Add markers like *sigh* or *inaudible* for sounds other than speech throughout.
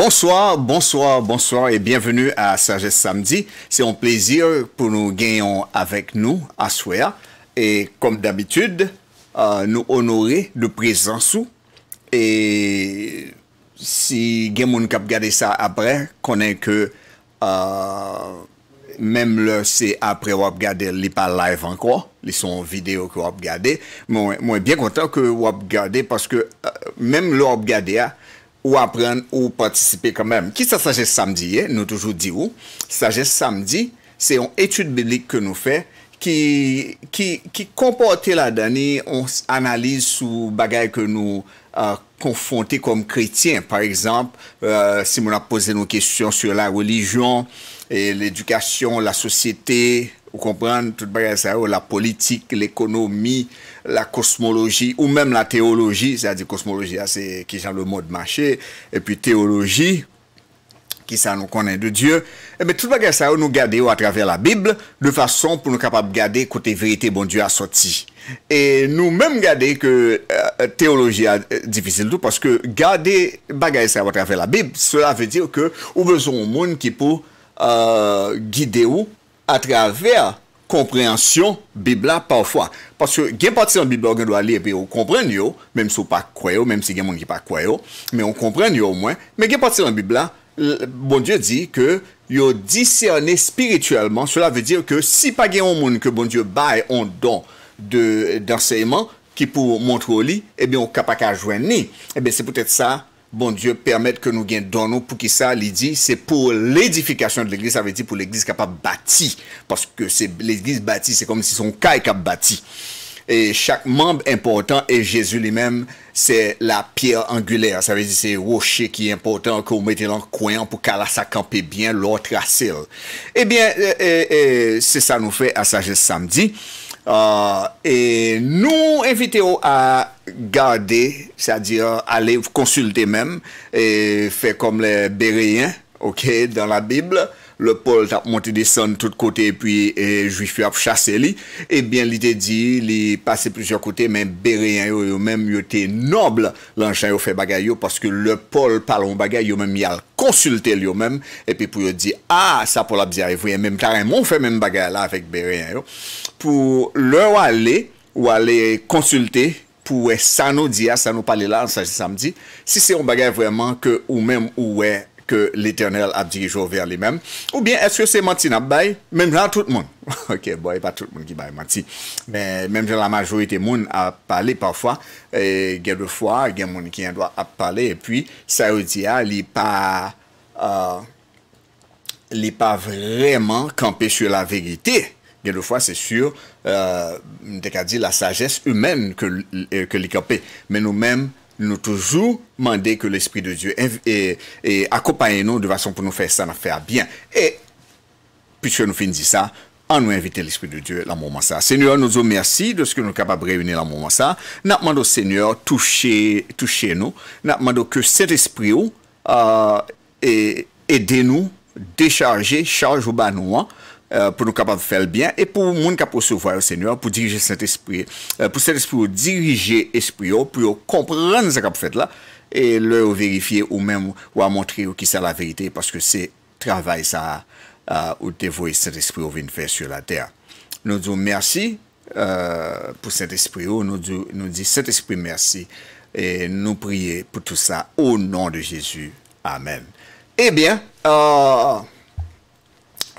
Bonsoir, bonsoir, bonsoir e bienvenu a Sages Samdi. Se yon plezir pou nou genyon avek nou a souya. E kom d'abitud euh, nou onore de prezansou. E si gen moun kap gade sa apre, konen ke euh, mem le se apre wap gade li pa live an kwa. Li son video ki wap gade. Mwen bien kontan ke wap gade paske euh, menm le wap gade a ou apprendre ou participer quand même. Qui ça sagesse samedi eh? Nous toujours dit où Sagesse samedi, c'est une étude biblique que nous faisons qui, qui, qui comporte la donnée, on analyse sous bagaille que nous euh, confrontés comme chrétiens. Par exemple, euh, si on a posé nos questions sur la religion, et l'éducation, la société, vous comprendre tout bagaille ça, la politique, l'économie, la cosmologie ou même la théologie, c'est-à-dire cosmologie, c'est qui est le mot de marché, et puis théologie, qui ça nous connaît de Dieu, et eh bien tout le ça nous garder à travers la Bible de façon pour nous capables de garder côté vérité bon Dieu a sorti. Et nous-mêmes garder que euh, théologie est euh, difficile tout parce que garder bagage ça à travers la Bible, cela veut dire que nous besoin un monde qui peut euh, guider ou à travers compréhension bibla parfois parce que gen parti en Bible, on doit lire et on comprend yo même si on pas même si on ne qui pas mais on comprend au moins mais gen parti en Bible, bon dieu dit que yo discerner spirituellement cela veut dire que si pas gen monde que bon dieu baille un don de d'enseignement qui pour montrer au lit et eh bien on capable joindre et eh bien c'est peut-être ça bon Dieu permette que nous nous pour qui ça, il dit, c'est pour l'édification de l'église, ça veut dire pour l'église capable bâti Parce que c'est l'église bâtie, c'est comme si son cas est bâti. Et chaque membre important et Jésus lui-même, c'est la pierre angulaire. Ça veut dire c'est rocher qui est important que vous mettez dans le coin pour qu'elle ça camper bien l'autre à Eh bien, euh, euh, euh, c'est ça nous fait à Sagesse Samedi. Euh, et nous invitons à garder, c'est-à-dire aller consulter même et faire comme les Béréens, ok, dans la Bible. le Paul tap monte deson tout kote, epi jwi fwe ap chase li, ebyen eh li te di, li pase pwisor kote, men beri an yo yo men, yo te noble lan chan yo fe bagay yo, paske le Paul palon bagay, yo men mi al konsulte li yo men, epi pou yo di, a, sa pou la biyarevwe, men taran moun fe men bagay la, pou lor ale, ou ale konsulte, pou we eh, sanou diya, ah, sanou pali la, sa je samdi, si se yon bagay vweman ke ou men ou we eh, ke l'Eternel ap dirijo ver li mem. Ou bien, eske se mati nap bay? Mem jan tout moun. *laughs* Ok, bo, e pa tout moun ki bay mati. Men, mem jan la majwote moun ap pale, pafwa, e, gen defwa, gen moun ki yon do ap pale, e puis, saoudiya li pa... li pa vreman kampe sur la verite. Gen defwa, se sur, deka euh, di la sagesse humen ke li kampe. Men nou menm, nous toujours demander que l'Esprit de Dieu et, accompagne nous de façon pour nous faire ça, nous faire bien. Et, puisque nous finissons ça, nous inviter l'Esprit de Dieu dans moment ça. Seigneur, nous vous merci de ce que nous sommes capables de réunir dans moment ça. Nous demandons, Seigneur, touchez, toucher nous. Nous demandons que cet esprit euh, aide nous, décharger, charge au nous. Hein. Euh, pour nous capables de faire le bien et pour nous capables de recevoir le Seigneur, pour diriger cet esprit, euh, pour cet esprit diriger l'esprit, oh, pour comprendre ce qu'on fait là et le vérifier ou même ou à montrer qui c'est la vérité parce que c'est travail ça euh, cet esprit au faire sur la terre. Nous disons merci pour cet esprit, oh, nous disons nous dit cet esprit merci et nous prier pour tout ça au nom de Jésus. Amen. Eh bien,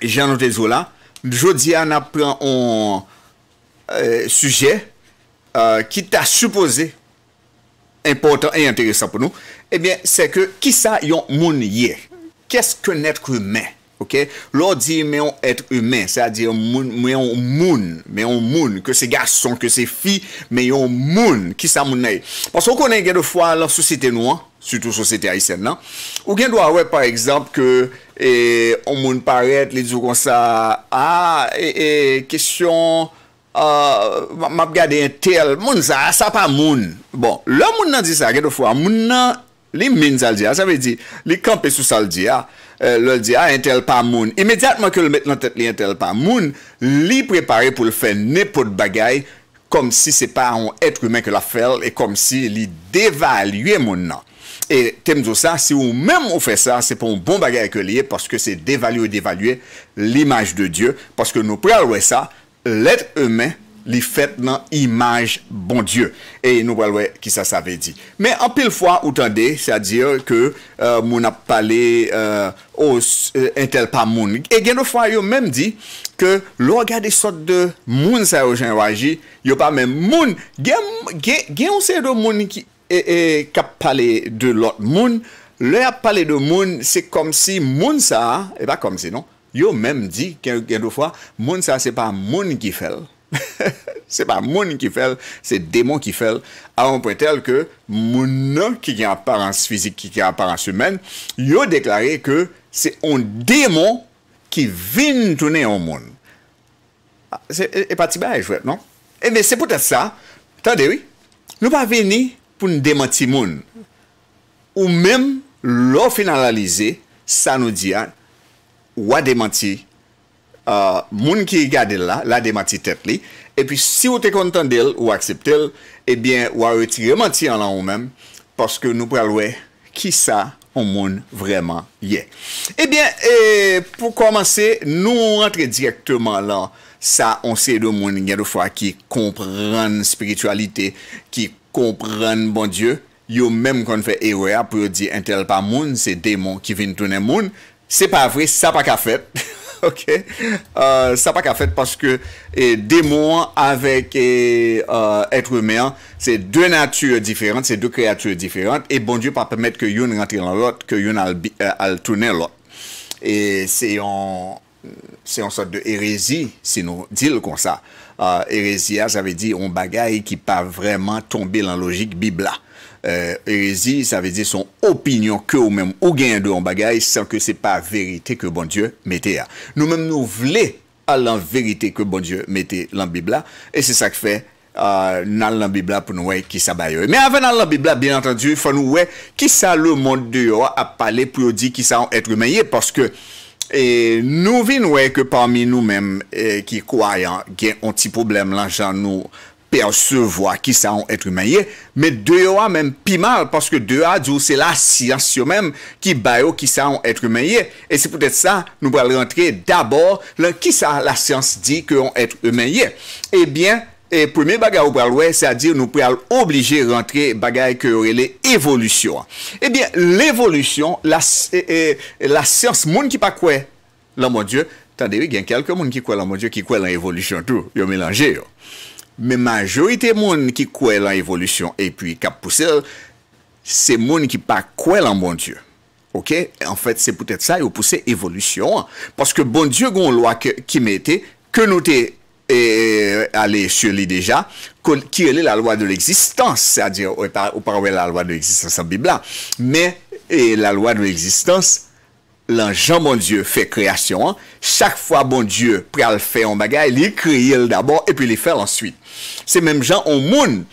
Janote zola, jodi an apren an euh, suje euh, ki ta supoze impotant e enteresan pou nou. Ebyen, eh se ke kisa yon moun ye. Keske netk humen? Ok, lor di men yon etk humen. Se a di men yon moun, men yon moun. Ke se gason, ke se fi, men yon moun. Kisa moun nay? Paso konen gen de fwa la sosite nou an, sutou sosite Aysen nan, ou gen do awe par ekzamp ke E on moun paret li djou kon sa, a, e, e, kesyon, a, map gade entel, moun sa, sa pa moun. Bon, lò moun nan di sa, gado fwa, moun nan, li min zal di a, sa ve di, li kampe sou sal di a, lò e, l di a, entel pa moun. Imediatman ke l met nan tet li entel pa moun, li prepare pou l fe nepo d bagay, kom si se pa an etre men ke la fel, e kom si li devalye moun nan. E tem zo sa, si ou men ou fe sa, se pon bon bagay e ke liye, paske se devalue ou devalue l'imaj de Diyo, paske nou prelwe sa, let e men li fet nan imaj bon Diyo. E nou prelwe ki sa sa ve di. Men apil fwa ou tande, se a diyo ke euh, moun ap pale entel euh, euh, pa moun. E gen nou fwa yo men di, ke lou agade sot de moun sa yo jen waji, yo pa men moun, gen ou se yo moun ki... E, e kap pale de lot moun, le ap pale de moun, se kom si moun sa, e pa kom se non, yo menm di, ken do fwa, moun sa se pa moun ki fel, *laughs* se pa moun ki fel, se demon ki fel, a on pwetel ke, moun ki ki aparence fizik, ki ki aparence humen, yo deklare ke, se on demon, ki vin toune yon moun. E, e pa ti ba e jwet, non? E me se pwetel sa, tande wii, nou pa vini, pou nou demanti moun. Ou mem, lò finalize, sa nou diyan, wò demanti, moun ki yi gade la, la demanti tet li, epi si wote kontan del, wò akseptel, epi wò wote remanti an la ou mem, paske nou pralwe, ki sa, an moun vreman ye. Epi, e, pou komanse, nou rentre direktman la, sa, an se yi do moun, gen do fwa, ki kompran spiritualite, ki kompran, kompren bon dieu, yo menm kon fe ewea pou di entel pa moun, se demon ki vin tounen moun, se pa vri, sa pa ka fet, *laughs* ok, sa euh, pa ka fet, paske demon avek etre euh, men, se de natur diferent, se de kreatur diferent, e bon dieu pa pemet ke yon rentre lan lot, ke yon al tounen lot, e se yon, se yon sort de erezi, se nou dil kon sa. Erezia, sa ve di, on bagay ki pa vreman tombe lan logik bibla. Ah, Erezia, euh, sa ve di, son opinyon ke ou menm ou gen de on bagay, san ke se pa verite ke bon Diyo mette ya. Ah, nou menm nou vle alan verite ke bon Diyo mette lan bibla, ah, e se sa ke fe nan lan bibla pou nou wey ki sa baye. Me avan nan lan bibla, bien entendi, fan nou wey ki sa loun moun deyo apale pou yo di ki sa ou etre menye, paske... E nou vinwe ke pami nou menm e, ki kwayan gen onti problem lan jan nou persevoa ki sa on etre menye, me deyo a menm pi mal, paske deyo a djou se la siyans yo menm ki bayo ki sa on etre menye, e se pwetet sa nou pral rentre dabor lan ki sa la siyans di ke on etre menye. Ebyen, Et premier bagay ou pral wè, c'est-à-dire nou pral oblige rentre bagay kè yore lè évolution. Et eh bien, l'évolution, la eh, eh, science, moun ki pa kwe, lan moun dieu, tan deri gen kelke moun ki kwe lan moun dieu, ki kwe lan évolution tou, yon mélange yo. Men majorité moun ki kwe lan évolution, et puis kap pou sel, se moun ki pa kwe lan moun dieu. Ok? En fèt, se pou tèt sa, yon pou se évolution. Paske moun dieu goun lwa ki mette, ke nou te... et aller sur lui déjà, qui est la loi de l'existence, c'est-à-dire, on parle la loi de l'existence en Bible, mais la loi de l'existence, l'ange, mon Dieu, fait création. Hein. Chaque fois, bon Dieu, le fait en bagage, il crée d'abord et puis il fait ensuite. Ces mêmes gens au monde,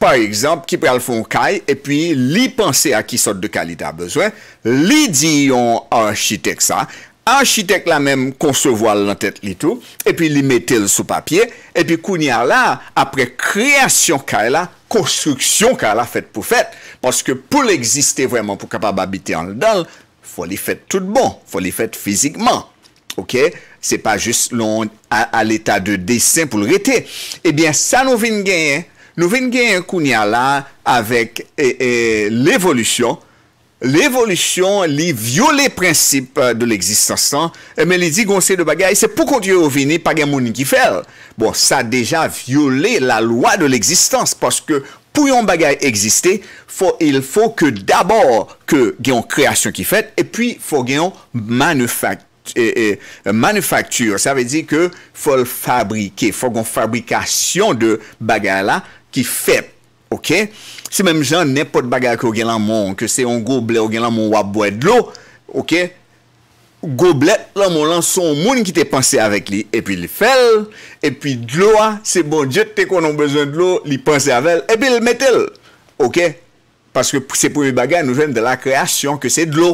par exemple, qui le en caille et puis les penser à qui sorte de qualité a besoin, les dit un architecte ça, architek la menm konsovo al lantet li tou, epi li metel sou papye, epi kouni al la apre kreasyon ka e la, konstruksyon ka e la fet pou fet, paske pou l'existe vwèman pou kapab abite an l'dal, fwo li fet tout bon, fwo li fet fizikman, ok, se pa jist l'on al etat de dessin pou l'rete, epi sa nou vin genyen, nou vin genyen kouni al la avèk e, l'évolution, l'évolution li viole prinsip de l'eksistansan, eh, men li di kon se de bagay, se pou kon di rovine pa gen mouni ki fel. Bon, sa deja viole la lwa de l'eksistans, paske pou yon bagay eksiste, il fò ke d'abor ke gen kreasyon ki fet, e pi fò gen yon manufaktur, euh, sa ve di ke fò l'fabrike, fò gen fabrikasyon de bagay la ki fet, ok? Si menm jan, ne pot bagay ki ou gen lan moun, ke se yon goble ou gen lan moun wap wè dlo, ok, goble, lan moun lan son moun ki te panse avèk li, epi li fèl, epi dlo a, se bon, djet te konon bezwen dlo, li panse avèl, epi li metel, ok, paske se pou yon bagay, nou jwenn de la kreasyon, ke se dlo,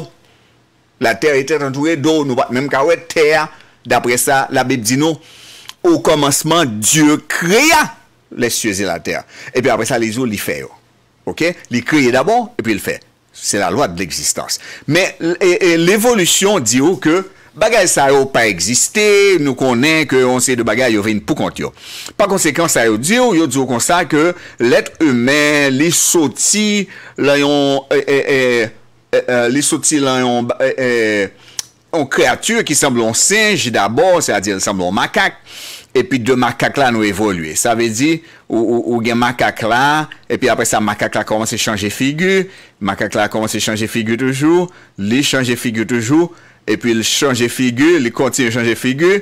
la tèr yon e tèr nan jwè dlo, nou vat menm kawè tèr, dapre sa, la bib di nou, ou komanseman, Diyo kreya, les yose la tèr, epi apre sa, li zwo li fè yo. Ok, li kriye d'abon, epi li fè. Se la loi de l'eksistans. Men, l'évolution di ou ke bagay sa yo pa eksiste, nou konen ke on se de bagay yo ven pou kont yo. Par konsekans, sa yo di ou, yo di ou konsa ke l'èt humè, li soti, le yon, e, e, e, e, li soti le yon, e, e, e, on kreatur ki semblon singe d'abon, se a di, semblon makak. epi de makak la nou evolwe. Sa ve di, ou gen makak la, epi apre sa, makak la komanse chanje figu, makak la komanse chanje figu toujou, li chanje figu toujou, epi li chanje figu, li kontine chanje figu,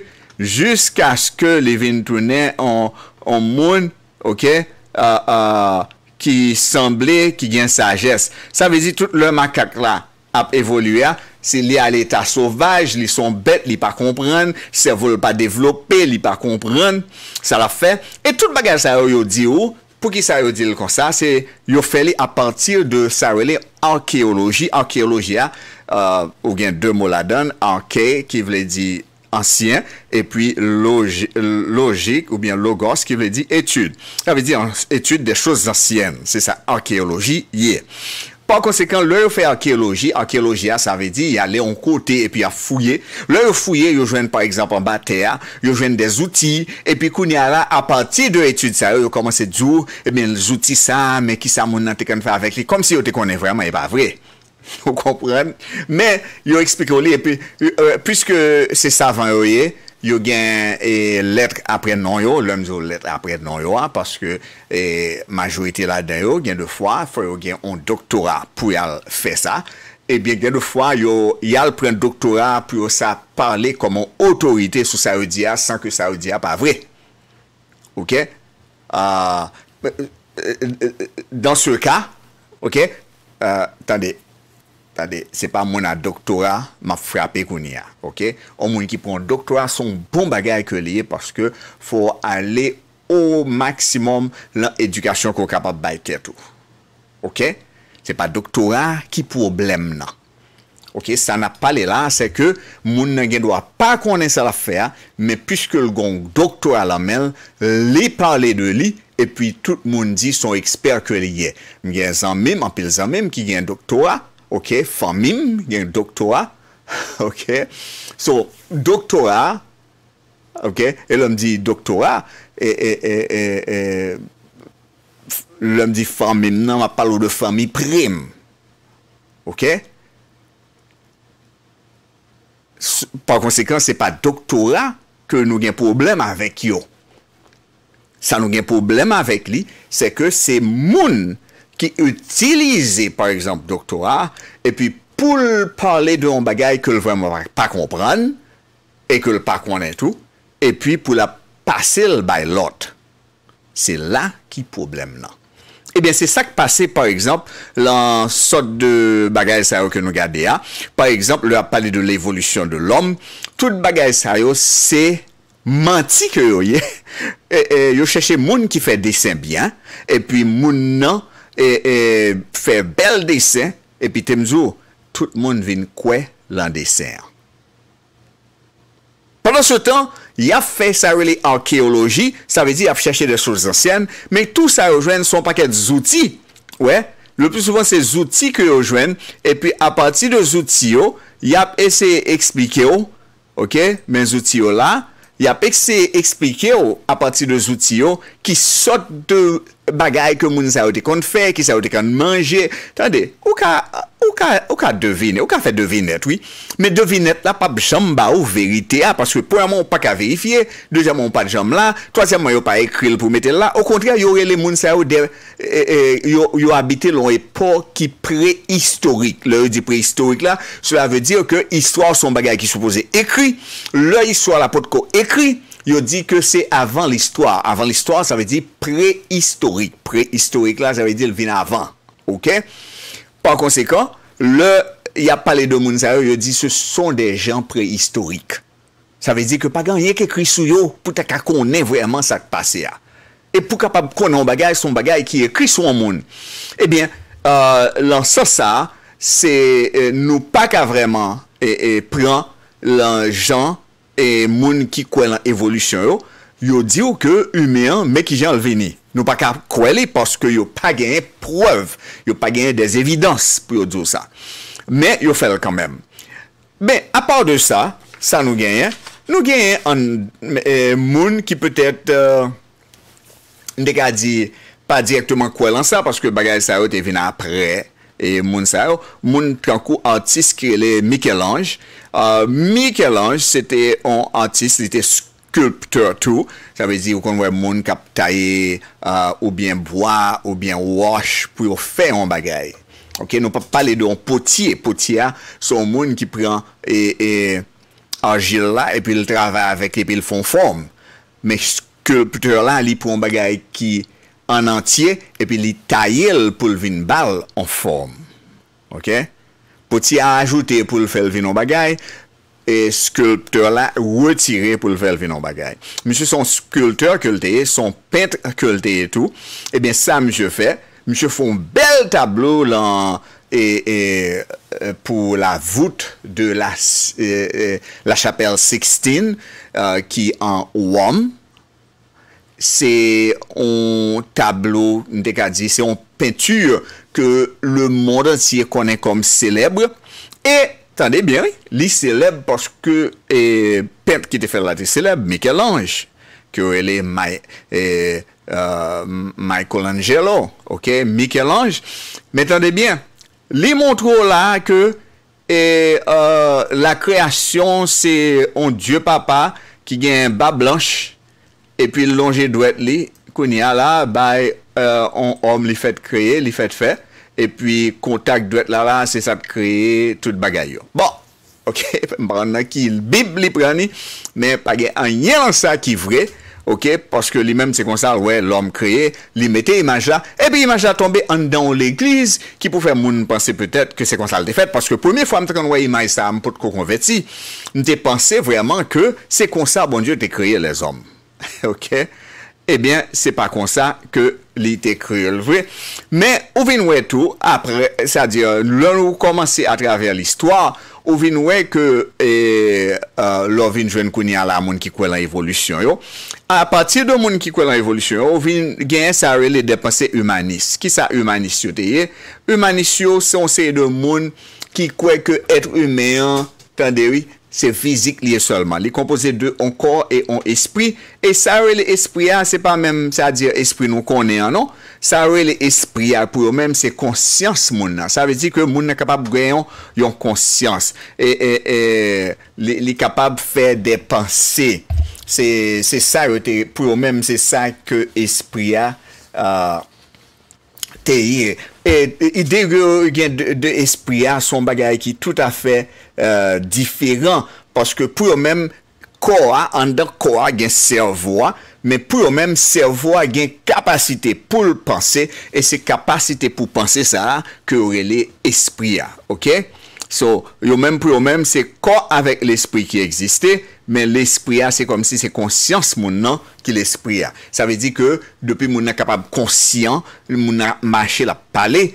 jiska sko li vin toune an moun, ok, ki euh, euh, semble ki gen sajes. Sa ve di, tout le makak la ap evolwe a, Se li al eta sovaj, li son bet, li pa kompren, se vol pa devlope, li pa kompren, sa la fe. Et tout bagaj sa yo yo di ou, pou ki sa yo di kon sa, se yo fe li apantil de sa yo li arkeoloji, arkeoloji a, euh, ou bien de moladon, arke, ki vle di ansyen, et puis logik, ou bien logos, ki vle di etude, avi di etude de chos ansyen, se sa arkeoloji ye. Pa konsekwen, lè yo fè archeologi, archeologi a, sa ve di, yalè yon kote, epi yal fouye. Lè yo fouye, yo jwen eh par eksemp an ba tè, yo jwen des outi, epi koun yalè, a pati de etude sa yo, yo komanse djou, epi lè yon outi sa, me ki sa moun nan te kon fè avèk li, kom si yo te konè vreman, yon pa vre. Ou kompren? Men, yo ekspikoli, epi, euh, puisque se savan yo ye, Yo gen e, letre apren non yo, lem zo letre apren non yo a, paske e, majorite la den yo, gen defwa, fwe yo gen on doktora pou yal fe sa, e bien gen defwa, yo yal pren doktora pou yo sa pale koman otorite sou sa ou diya san ke sa ou diya pa vre. Ok? E, Dans sou ka, ok? Tande. Pade, se pa moun a doktora, ma frape koun ya, ok? O moun ki pon doktora, son bon bagay ke liye, paske fwo ale o maksimum lan edukasyon kou kapap baite tou. Ok? Se pa doktora, ki problem nan? Ok, sa na pale lan, se ke moun nan gen doa pa kounen sal afer, me pishke lgon doktora la men, li parle de li, e pi tout moun di son eksper ke liye. M gen zanmèm, an pil zanmèm, ki gen doktora, Ok, famim, gen doktora, *laughs* ok. So, doktora, ok, el an di doktora, e, e, e, e, e, l an di famim, nan ma palo de fami prim. Ok? Par konsekwens, se pa doktora, ke nou gen problem avèk yo. Sa nou gen problem avèk li, se ke se moun, ki utilize, par exemple, doktorat, epi pou l'parle de yon bagay ke l'vremon pa kompran, e ke l'pa konen tou, epi pou la pase l'bay lot. Se la ki problem nan. Ebyen, eh se sa k'pase, par exemple, lan sot de bagay sa yo ke nou gade a, par exemple, l'ha pale de l'évolution de l'om, tout bagay sa yo se manti ke yoye, yo *laughs* chèche moun ki fè dessin byan, epi moun nan, E, e fe bel desen, epi temzou, tout moun vin kwe lan desen. Pendan se tan, yap fe sa rele archeologi, sa ve di yap cheche de souz ansyen, men tou sa yo jwen son paket zouti, we, le pou souvan se zouti ke yo jwen, epi a pati de zoutiyo, yap ese eksplike yo, ok, men zoutiyo la, ya pek se eksplike yo a pati de zouti yo ki sot de bagay ke moun sa yote kon fè, ki sa yote kon manje. Tande, ou ka... ou ka devine, ou ka fè devinet, oui. Mè devinet la, pa bjamba ou verite a, paske pou yaman ou pa ka verifiye, dèjèman ou pa djèman la, toasyèman ou pa ekri l pou mette la, ou kontrya, yore le moun sa ou, yore abite lon epò ki pre-historik, lè ou di pre-historik la, sou la vè dir ke istwa ou son bagay ki sou pose ekri, lè istwa la potko ekri, yore di ke se avan l'istwa, avan l'istwa, sa vè dir pre-historik, pre-historik la, sa vè dir vina avan, ok? Par konsekon, le, ya pale do moun sa yo, yo di, se son de jan prehistorik. Sa ve di ke Pagan, ye ke krisou yo, pou ta ka konen vwèman sa kpase ya. E pou kapab konen bagay, son bagay ki ye krisou an moun. Ebyen, lan sa sa, se nou pa ka vwèman, e pran, lan jan, e moun ki kwen lan evolusyon yo, yo di yo ke yumean me ki jan lweni. Nou pa ka kwele paske yo pa genye preuve. Yo pa genye dez evidans pou yo diyo sa. Men, yo fel kanmen. Men, a par de sa, sa nou genye. Nou genye, e, moun ki peutet n e, deka di pa direktman kwele an sa paske bagay sarot e vina apre. Moun sarot, moun kankou antis ki le Mikel Anj. E, Mikel Anj, se te an antis, se te skweli Sculptor tou, sa vezi ou konwe moun kap taye euh, ou bien boye ou bien wash pou yo fe yon bagay. Ok, nou pa pale don potye. Potye a son moun ki pren e anjil la e pi l trave avèk e pi l fon form. Me sculptor lan li pou yon bagay ki an antye e pi li taye l pou l vin bal an form. Ok, potye a ajoute pou l fel vin yon bagay. e skulptor la wotire pou l'velve nan bagay. Mise son skulptor kulte, son peintre kulte etou, e eh ben sa mise fe, mise foun bel tablo lan euh, pou la vout de la euh, euh, chapel Sixtine ki an ouan. Se tablo, ne te ka di, se an peinture ke le monde entier konen kom celebre e Tande bien, li seleb porske e pent ki te fèl la te seleb, Michel Ange, ki ou ele eh, euh, Michael Angelo, ok, Michel Ange. Me tande bien, li montrou eh, euh, la ke la kreasyon se yon dieu papa ki gen ba blanche e pi lonje dwet li, kon ya la, bay yon eh, euh, om li fèt kreye, li fèt fèt. E pwi kontak dwe lala se sa kreye tout bagay yo. Bon, *laughs* ok, mbran na ki lbib li prani, me page anye lan sa ki vre, ok, paske li menm se konsal we lom kreye, li mette imaj la, e pi imaj la tombe an dan l'ekliz, ki pou fe moun panse petet ke se konsal te fet, paske pwemye fwa mtekan we imaj sa am pot kou konveti, nte panse vreman ke se konsal bon diyo te kreye les om. Ok? Ebyen, se pa konsa ke li te kreol. Men, ouvinwe tou, apre, sa di, loun ou komanse a traver l'histoire, ouvinwe ke e, loun vin jwen kouni ala moun ki kwe la evolusyon yo. A patir do moun ki kwe la evolusyon yo, ouvin genye sa re le depanse humanis. Ki sa humanis yo te ye? Humanis yo son se de moun ki kwe ke etre humeyan, kande yi? Se fizik liye solman. Li kompose de yon kor e yon espri. E sa re le espri a, se pa menm sa dire espri nou konen anon. Sa re le espri a, pou menm se konsyans moun nan. Sa ve di ke moun nan kapab greyon yon konsyans. E, e, e li kapab fe de pansi. Se sa re te, pou menm se sa ke espri a. Teye, e, e, ide yo gen de espri a, son bagay ki tout afe diferent, paske pou yo menm ko a, an den ko a gen servo a, men pou yo menm servo a gen kapasite pou l panse, e se kapasite pou panse sa la, ke yo rele espri a, ok? So, yo menm pou yo menm se ko avek l espri ki egziste, Mais l'esprit a, comme comme si c'est conscience moun qui l'esprit a. Ça veut que depuis depuis mon conscient, conscient, mon moun la pale,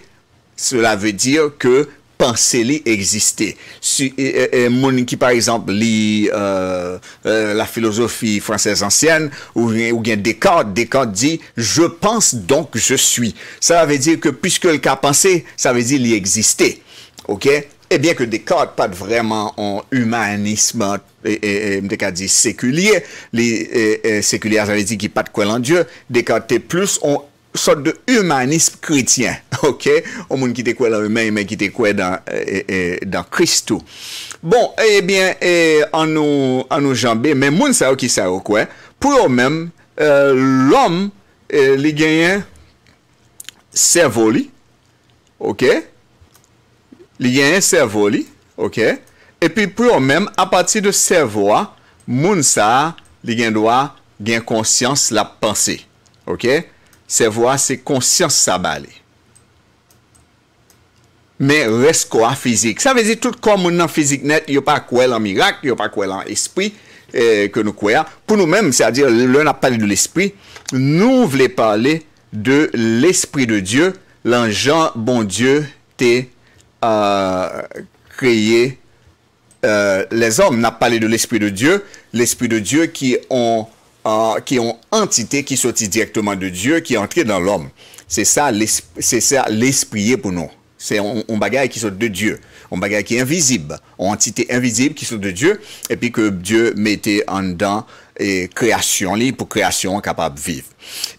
cela veut dire que penser li exister. Si, e, par exemple lit euh, euh, la philosophie française ancienne ou, ou Descartes, Descartes dit « je pense donc je suis. veut dire que puisque le cas pensé, ça veut dire li egziste. Ok? ebyen eh ke dekade pat vreman an humanisme mdekade di sekulier sekulier zanliti ki pat kwen lan Diyo dekade te plus an sot de humanisme kritien *laughs* ok, an eh, eh, bon, moun ki te kwen lan human men ki te kwen dan kristou bon, ebyen an nou janbe men moun sa yo ki sa yo kwen pou yo men, euh, lom li genyen servoli ok li gen yon servou li, ok, epi pou yon men, apati de servou a, moun sa, li gen do a, gen konsyans la pansi, ok, servou a, se konsyans sa ba li. Men resko a fizik, sa vezi tout kon moun nan fizik net, yo pa kwe lan mirak, yo pa kwe lan espri, e, ke nou kwe a, pou nou men, se adir, loun ap pale de l'espri, nou vle pale de l'espri de Diyo, lan jan bon Diyo te kwe, à créer euh, les hommes. On a parlé de l'Esprit de Dieu, l'Esprit de Dieu qui ont, euh, qui ont entité qui sortit directement de Dieu, qui est entré dans l'homme. C'est ça l'Esprit pour nous. C'est un, bagage qui sort de Dieu, un bagage qui est invisible, une entité invisible qui sort de Dieu, et puis que Dieu mettait en dedans et création libre pour création capable de vivre.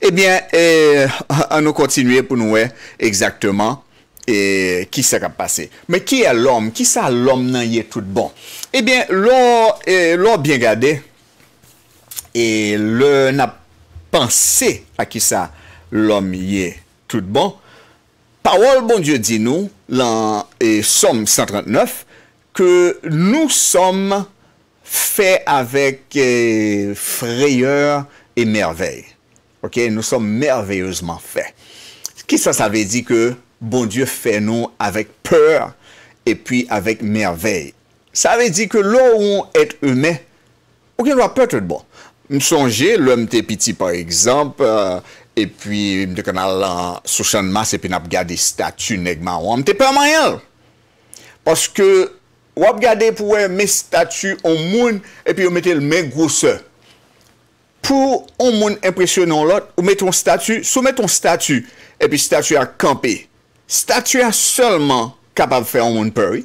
Eh bien, et, *laughs* on nous continuer pour nous exactement E, ki sa ka pase. Me ki a e lom, ki sa lom nan ye tout bon? Ebyen, eh e, lor bien gade, e lor na panse a ki sa lom ye tout bon, parol bon die di nou, lan, e som 139, ke nou som fe avèk freyeur e merveil. Nou som merveyeusement fe. Ki sa sa ve di ke Bondye fè nou avèk pèr e pwi avèk mèrvèy. Sa avè di ke lou ou ou et e mè, ou gen wap pèr tèd bo. M sonje, lou euh, m te piti par ekzamp, e pwi m te kanal la sou chanmas e pwi nap gade statu negman ou, m te pèr mayal. Paske wap gade pou wè mè statu ou moun, e pwi ou mète l mè gousse. Pou ou moun impresyon nan lot, ou mète ton statu, sou mète ton statu, e pwi statu akampè. statuè a sèlman kapav fè an moun pèri,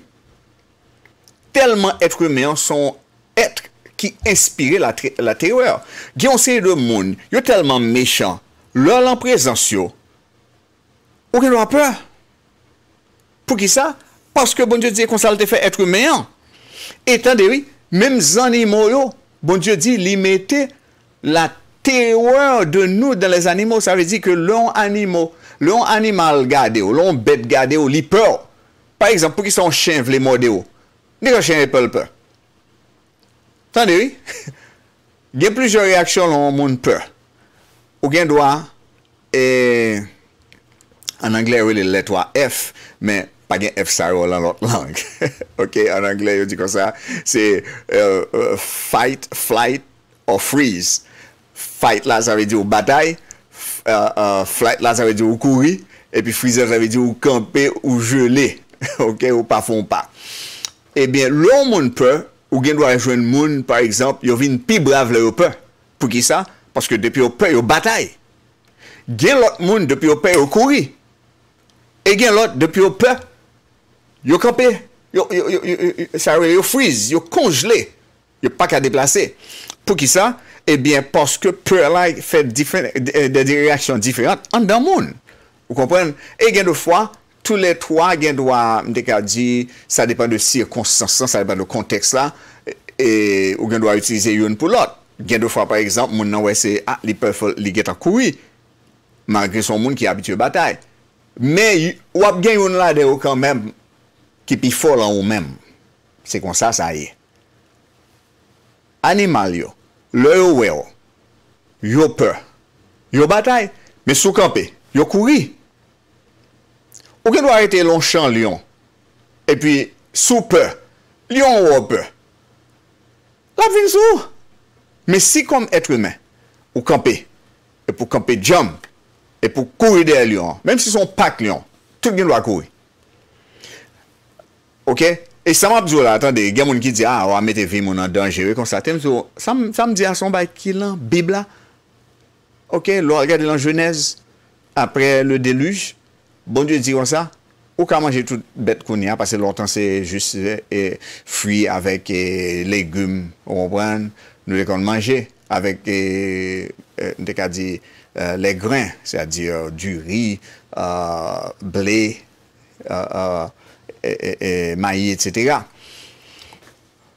tèlman etre mèan son etre ki inspire la tèwèr. Gè yon sèlman moun, yon tèlman mèchan, lò l'an prezant yon, ou kè lò an pèr. Pou ki sa? Paske bon Dje diye konsalte fè etre mèan. Etan de wè, mèm zanimou yo, bon Dje diye li mette la tèwèr de nou dan les animaux, sa vè diye ke lon animaux, Le yon animal gade ou, le yon bet gade ou, li pe ou. Par exemple, pou ki son chen vle mode ou. Ni yon chen e pe ou pe ou. Tande oui? *laughs* Gen plisye reaksyon le yon moun pe ou. Ou gen dwa, e, en Anglè yon li letwa F, men pa gen F sarou lan lot lang. *laughs* Ok, en Anglè yon di kon sa, se fight, flight, or freeze. Fight la sa re di ou batayi, Euh, euh, flight, la zavè di ou kouri, epi freezer zavè di ou kampe, ou jelè, *laughs* ou pa fon pa. Ebyen, eh lò moun pè, ou gen dwa rejwen moun, par exemple, yo vin pi brav lè ou pè. Pou ki sa? Paske depi ou pè, yo batay. Gen lot moun depi ou pè, yo kouri. E gen lot depi ou pè, yo kampe, yo freeze, yo konjelè. Yo pa ka deplase. Ebyen, Pou ki sa? Ebyen, eh poske pwè la fè de reaksyon diferant an dan moun. Ou kompren, e gen do fwa, tou le 3 gen do a, mdek a di, sa depen de si konsensan, sa depen de konteks la, ou gen do a utilize yon pou lot. Gen do fwa par ekzamp, moun nan wè se, a, ah, li pèf li geta koui, man gen son moun ki abitye batay. Me, wap gen yon la de ou kan mem, ki pi fol an ou mem. Se kon sa, sa e. Se kon sa, sa e. animal yo, lè yo wè yo, yo pè, yo batay, men sou kampe, yo kouri. Ou gen do a rete lon chan lion, e pi sou pè, lion ou wè pè, la fin sou. Men si konm etre men, ou kampe, e pou kampe djam, e pou kouri de lion, menm si son pak lion, tout gen do a kouri. Ok? E sa m ap zwo la, atande, gen moun ki di, a, ah, ou a mette vi moun nan denjewe konsate, m zwo, sa m di a son ba ki lan, bib la, okey, lou a gade lan jenèz, apre le deluge, bon diyo diyon sa, ou ka manje tout bet koun ya, pase lou an tan se justi, fwi avèk legume, ou m pran, nou de kon manje, avèk, de ka di, le grèn, se a di, du ri, a, blè, a, a, Eh, eh, eh, mayi, etc.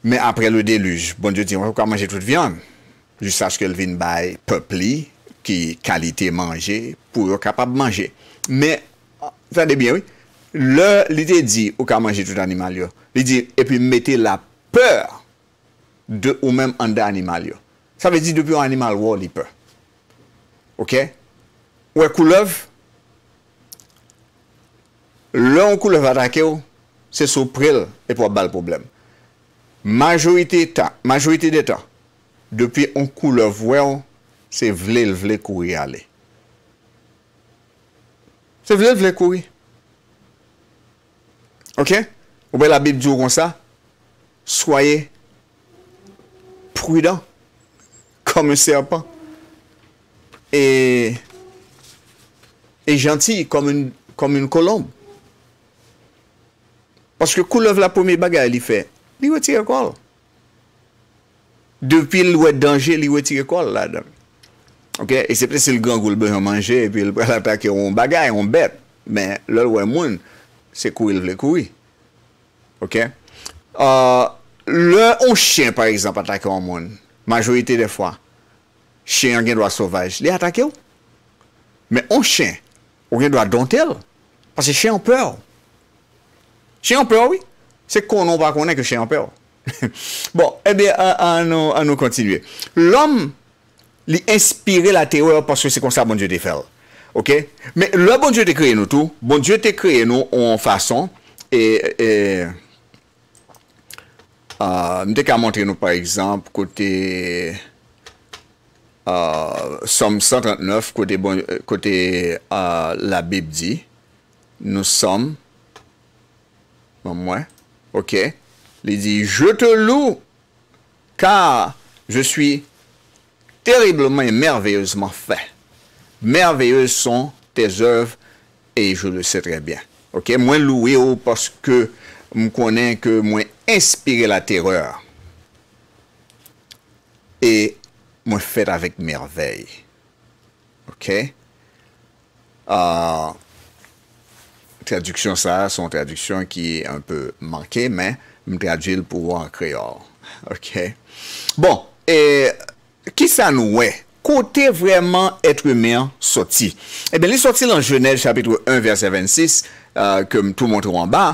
Mais apre le déluge, bon, diyo diyo, ou ka manje tout viyon. Jou sache ke l'vin bay pepli ki kalite manje pou ou kapab manje. Mais, sa debyen, oui, le, li diyo di, ou ka manje tout animal yo. Li diyo, epi mette la peur de ou menm anda animal yo. Sa ve di, depe ou animal wo li peur. Ok? Ou e koulev? Le ou koulev atake ou? Se sou pril, e pou a bal problem. Majorite de tan, depi an kou le voyon, se vle l vle kouri ale. Se vle l vle kouri. Ok? Ouwe la bib di ou kon sa, soye prudan, kon me serpan, e janti kon me kolombe. Paske kou lev la pomi bagay li fe, li we tige kol. Depi l wè denje, li we tige kol la. E se pè se l gang ou l bej an manje, pi l atake ou bagay, ou mbep. Men l wè moun, se kou il vle koui. Le ou euh, chen, par exemple, atake ou moun. Majorite de fwa. Chen yon gen do a sauvage, li atake ou. Men ou chen, ou gen do a don tel. Paske chen ou pe ou. Chez en peur, oui. C'est qu'on va connaître que chez en peur. *laughs* bon, eh bien, à, nous, continuer. L'homme, il inspire la terreur parce que c'est comme ça que bon Dieu te fait. OK? Mais le bon Dieu te créé nous tout. Bon Dieu te créé nous en façon. Et. dès euh, qu'à montrer nous, par exemple, côté. Euh, somme 139, côté, euh, côté la Bible dit, nous sommes moi. OK. Il dit, je te loue, car je suis terriblement et merveilleusement fait. Merveilleuses sont tes œuvres, et je le sais très bien. OK, moi loué parce que je connais que moi inspiré la terreur. Et moi fait avec merveille. OK? Ah, tradiksyon sa, son tradiksyon ki anpe manke, men, m tradil pou an kreor. Ok? Bon, e, ki sa nou we? Kote vreman etre men soti? E ben, li soti lan jenel chapitrou 1 verset 26, ke m tou montrou an ba,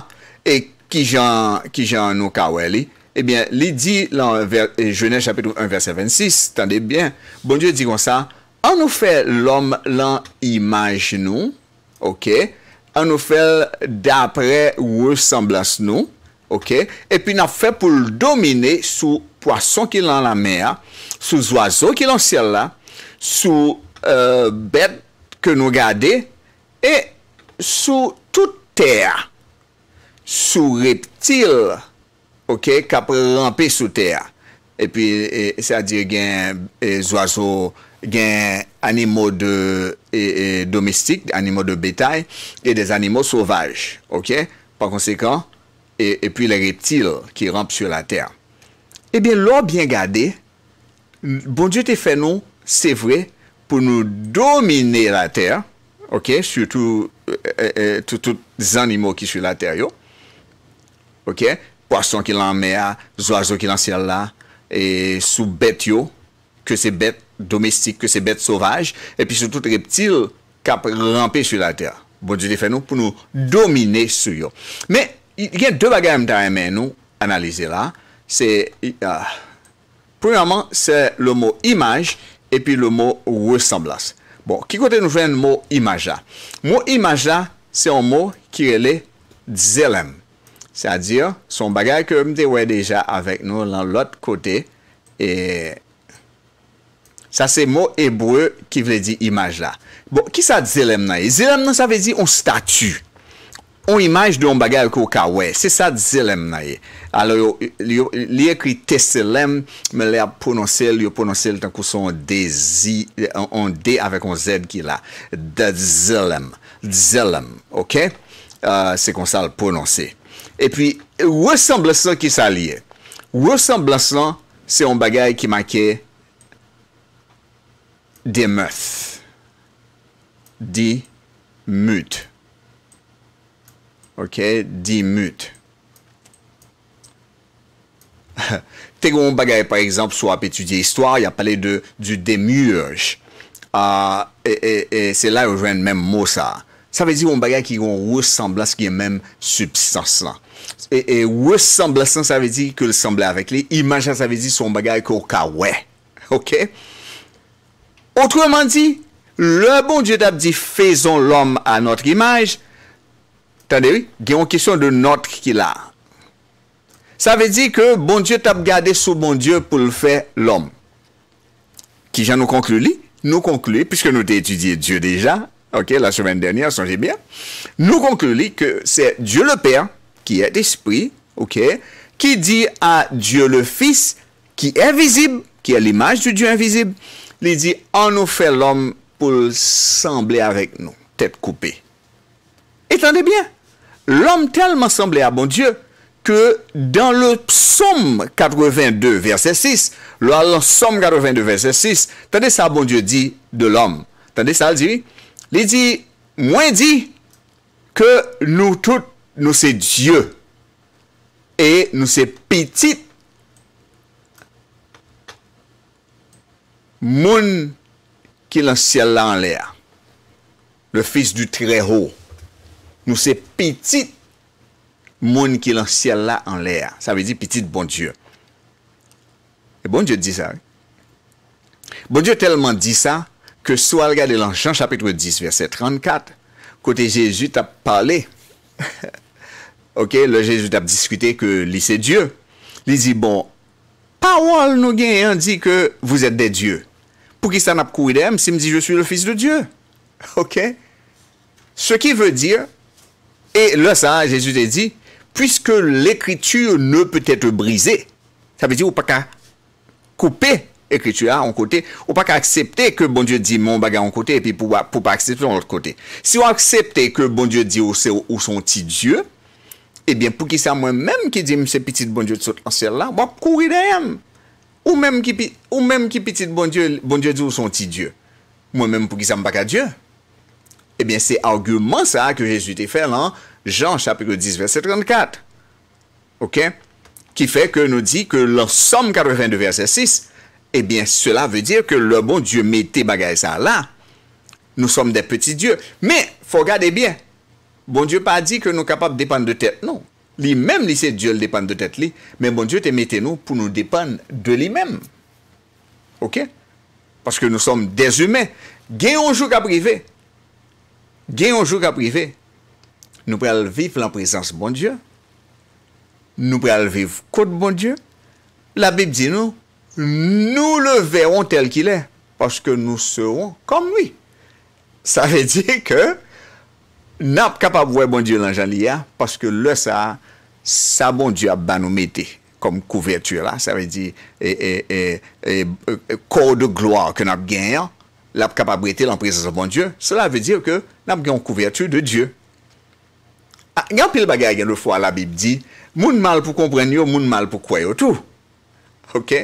e ki jen ki jen nou kaweli, e ben li di lan jenel chapitrou 1 verset 26, tande bien. Bon dieu di kon sa, an nou fe lom lan imaj nou? Ok? Ok? an nou fel da apre wou semblas nou, ok, epi nan fel pou l domine sou poason ki lan la mer, sou zoazo ki lan siel la, sou euh, bet ke nou gade, e sou tout ter, sou reptil, ok, kap rampi sou ter, epi se adye gen e, zoazo, gen animo de ter, et, domestiques, animaux de bétail et des animaux sauvages. OK Par conséquent, et, puis les reptiles qui rampent sur la terre. Eh bien, l'eau bien gardé, bon Dieu t'a fait nous, c'est vrai, pour nous dominer la terre, ok, surtout euh, euh, euh, tous les animaux qui sont sur la terre, ok, poissons qui sont en mer, oiseaux qui sont là, et sous bêtes, que ces bêtes domestik, ke se bete sauvaj, epi sou tout reptil kap rampi sou la ter. Bon, di defen nou pou nou domine sou yo. Men, yon de bagay mtare men nou analize la. Ah, Pouyaman, se le mou imaj, epi le mou wosamblas. Bon, ki kote nou fwen mou imaj la? Mou imaj la, se yon mou ki rele dzelem. Se adir, son bagay ke mte wè deja avek nou lan lot kote e Sa se mo ebreu ki vle di imaj la. Bon, ki sa dzelem na ye? Dzelem nan sa vle di an statu. An imaj de an bagay akou ka we. Se sa dzelem na ye. Alo, li ekri euh, tezelem, me le prononse, li yo prononse tan kousan an D zi, an D avèk an Z ki la. De dzelem. Dzelem, ok? Se konsal prononse. E pi, wesemblesan ki sa li ye. Wesemblesan, se an bagay ki makeye DEMEUF, DEMUTE, OKAY, DEMUTE, *laughs* TE GON BAGAYE PAR EXAMPLE SO A PE ETUDIE HISTOYA, YA PALE DE DU DEMUJ, ah, e, e, e SE LA EU VEN MEM MO SA, SA VEDI GON BAGAYE KI GON WESEMBLAS GYE MEM SUBSANS LA, E WESEMBLASAN SA VEDI KIL SEMBLE AVEK LE, IMAJAN SA VEDI SON BAGAYE KIL OKAWE, OKAY, Autrement dit, le bon Dieu t'a dit faisons l'homme à notre image. Tandis, oui, il y a une question de notre qu'il a. Ça veut dire que bon Dieu t'a gardé sous bon Dieu pour le faire l'homme. Qui j'en nous conclut, nous conclut, puisque nous avons étudié Dieu déjà, ok, la semaine dernière, songez bien, nous concluons que c'est Dieu le Père, qui est esprit, ok, qui dit à Dieu le Fils, qui est visible, qui est l'image du Dieu invisible, Li nous fait l'homme pour l'om sembler avec nous. Tête coupée. Et Etande bien, l'homme tellement semblé à bon Dieu que dans le psaume 82, verset 6, le psaume 82, verset 6, tendez ça, bon Dieu dit de l'homme. Tendez ça, il dit, il dit, moins dit que nous tous, nous sommes Dieu. Et nous sommes petit moun qui lan ciel là en l'air. le fils du Très-Haut. Nous se petit moun qui lan siel la ça veut ça Sa bon Dieu. Et bon Dieu dit ça. Bon Dieu tellement dit ça que soit al gade chapitre 10 verset 34, Côté Jésus t'a parlé, *laughs* ok, le Jésus t'a discuté que li Dieu. Dieu. li dit bon, parole nous dit que vous êtes des dieux. Pour qui ça n'a pas si me dit je suis le fils de Dieu. *laughs* OK Ce qui veut dire et là ça Jésus a dit puisque l'écriture ne peut être brisée. Ça veut dire ou pas qu'à couper l'écriture un hein, côté ou pas qu'à accepter que bon Dieu dit mon bagage en côté et puis pour, pour pas accepter l'autre côté. Si on accepte que bon Dieu dit aussi ou son petit Dieu, Ebyen eh pou ki sa mwen menm ki di mse pitit bon dieu tse lanser la, wap kou i deyem. Ou menm ki pitit bon dieu bon di ou son ti dieu. Mwen menm pou ki sa m baka dieu. Ebyen eh se augurman sa ke jesute fe lan, jan chapikou 10 verset 34. Ok? Ki fe ke nou di ke lansom 82 verset 6. Ebyen eh se la ve dir ke le bon dieu me te bagay sa la. Nou som de petit dieu. Men, fokade bien. Bon Dieu pas dit que nous sommes capables de dépendre de tête, non. Lui-même, lui, c'est Dieu qui dépend de tête, Mais bon Dieu, te mettez nous pour nous dépendre de lui-même. OK? Parce que nous sommes des humains. Gagnons un jour qu'à privé. Gagnons un jour qu'à privé. Nous pouvons vivre en présence bon Dieu. Nous pouvons vivre contre bon Dieu. La Bible dit nous, nous le verrons tel qu'il est. Parce que nous serons comme lui. Ça veut dire que Nap kapabwe bon Diyo lan jan liya, paske le sa, sa bon Diyo ap banou mette, kom kouvertu la, sa ve di, e, e, e, e, e, ko de gloa ke nap genyan, lap kapabwete lan prese sa bon Diyo, sola ve di ke nap genyon kouvertu de Diyo. A, genyo pil bagay genyo fwa la Bib di, moun mal pou kompren yo, moun mal pou kwayo tou. Ok?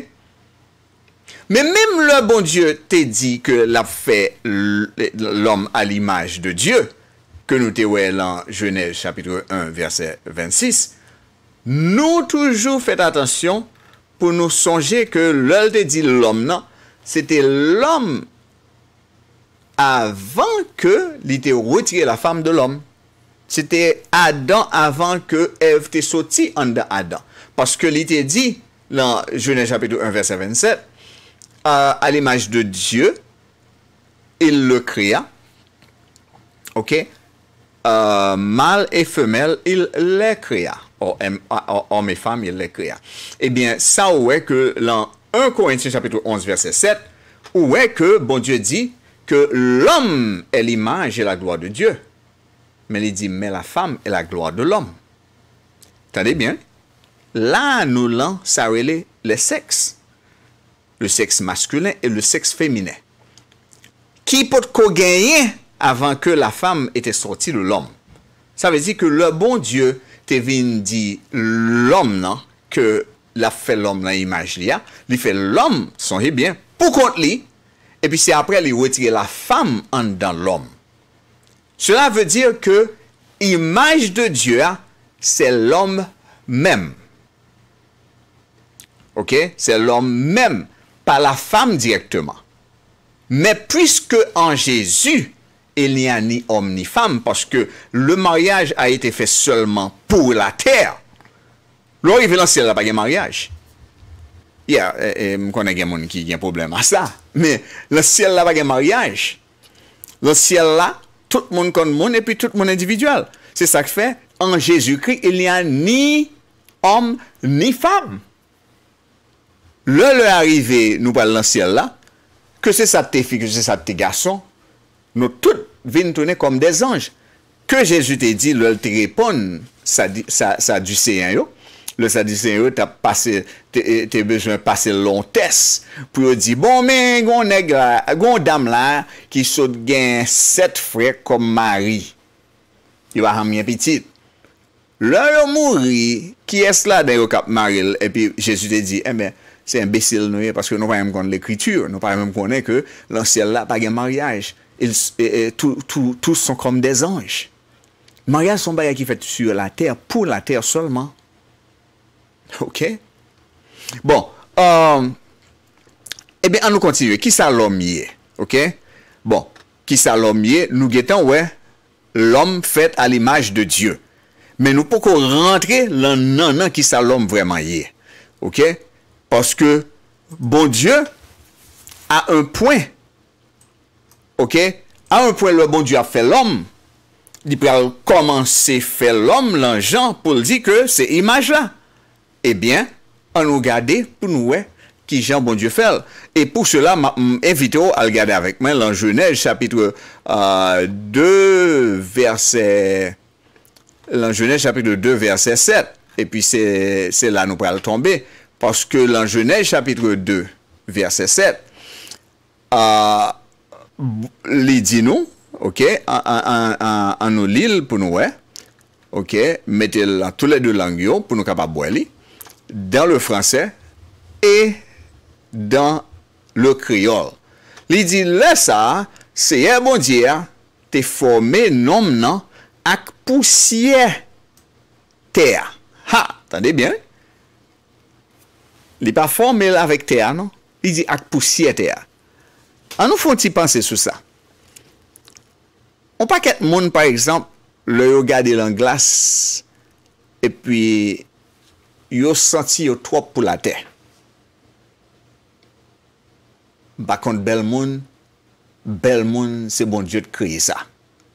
Me menm le bon Diyo te di ke lap fe lom al imaj de Diyo, que nous te dans Genèse chapitre 1 verset 26, nous toujours faites attention pour nous songer que l'œil dit l'homme non, c'était l'homme avant que ait retiré la femme de l'homme. C'était Adam avant que Ève t'est en Adam. Parce que était dit, dans Genèse chapitre 1 verset 27, à l'image de Dieu, il le créa. Ok? Euh, mal e femel il lè kreya. Ou mè fèm, il lè kreya. Ebyen, eh sa ouè ke lan 1 Korintin chapitou 11 verset 7, ouè ke bon Dieu di ke l'om e l'imaj e la gloa de Dieu. Mè li di, mè la fèm e la gloa de l'om. Tadebyen, la nou lan sa rele le seks. Le seks maskulen e le seks femine. Ki pot kogèye, avant que la femme était sortie de l'homme. Ça veut dire que le bon Dieu Tevin dit l'homme, non, que la fait l'homme dans l'image, il fait l'homme, songez bien, pour contre lui, et puis c'est après il retire la femme en dans l'homme. Cela veut dire que l'image de Dieu, c'est l'homme même. Ok? C'est l'homme même, pas la femme directement. Mais puisque en Jésus, il n'y a ni om ni fam, paske le maryaj a ite fe seulement pou la ter. Loi, l'arrivé, l'ansiyel la pa gen maryaj. Ya, m konen gen moun ki gen problem a sa, me l'ansiyel la pa gen maryaj. L'ansiyel la, tout moun kon moun, epi tout moun individual. Se sak fe, an jesu kri, il n'y a ni om ni fam. Loi, l'arrivé, nou pa l'ansiyel la, ke se sa te fi, ke se sa te gason, Nou tout vin tonè kom des anj. Ke Jésus te di, lò l'te repon, sa du seyen yo, lò sa du seyen yo, te beswen pase lontes, pou yo di, bon men, goun dam la, ki sot gen set frek kom mari. Yo a ham yon pitit. Lò yo mouri, ki es la den yo kap mari. E pi, Jésus te di, e eh men, se embesil nou ye, paske nou pa yon kon l'ekritur, nou pa yon konen ke, lansel la pa gen mariage. tous sont comme des anges. Mariage, son bagage qui fait sur la terre, pour la terre seulement. OK? Bon, euh, eh bien, on nous continue. Qui ça l'homme OK? Bon, qui ça l'homme Nous guettons, ouais, l'homme fait à l'image de Dieu. Mais nous pouvons rentrer dans non, qui ça l'homme vraiment hier OK? Parce que, bon Dieu, a un point, Ok? À un point le bon Dieu a fait l'homme. Il peut commencer faire l'homme, l'angeant, pour dire que c'est image là. Eh bien, on nous garder pour nous, qui Jean bon Dieu fait. Et pour cela, m'invitez-vous à regarder avec moi dans chapitre 2, euh, verset... chapitre 2, verset 7. Et puis c'est là nous pourrons tomber. Parce que dans Genèse chapitre 2, verset 7, Li di nou, ok, anou lil pou nou we, ok, mette la tout le de langyo pou nou kapap boye li, dan le franse, e dan le kriol. Li di le sa, seye moun diya, te fome nom nan ak pousye teya. Ha, tande bien? Li pa fome la vek teya, non? Li di ak pousye teya. An nou foun ti panse sou sa? On pa ket moun par exemple, le yo gade lan glas, epi yo santi yo twop pou la ter. Bakon bel moun, bel moun se bon diyo te kriye sa.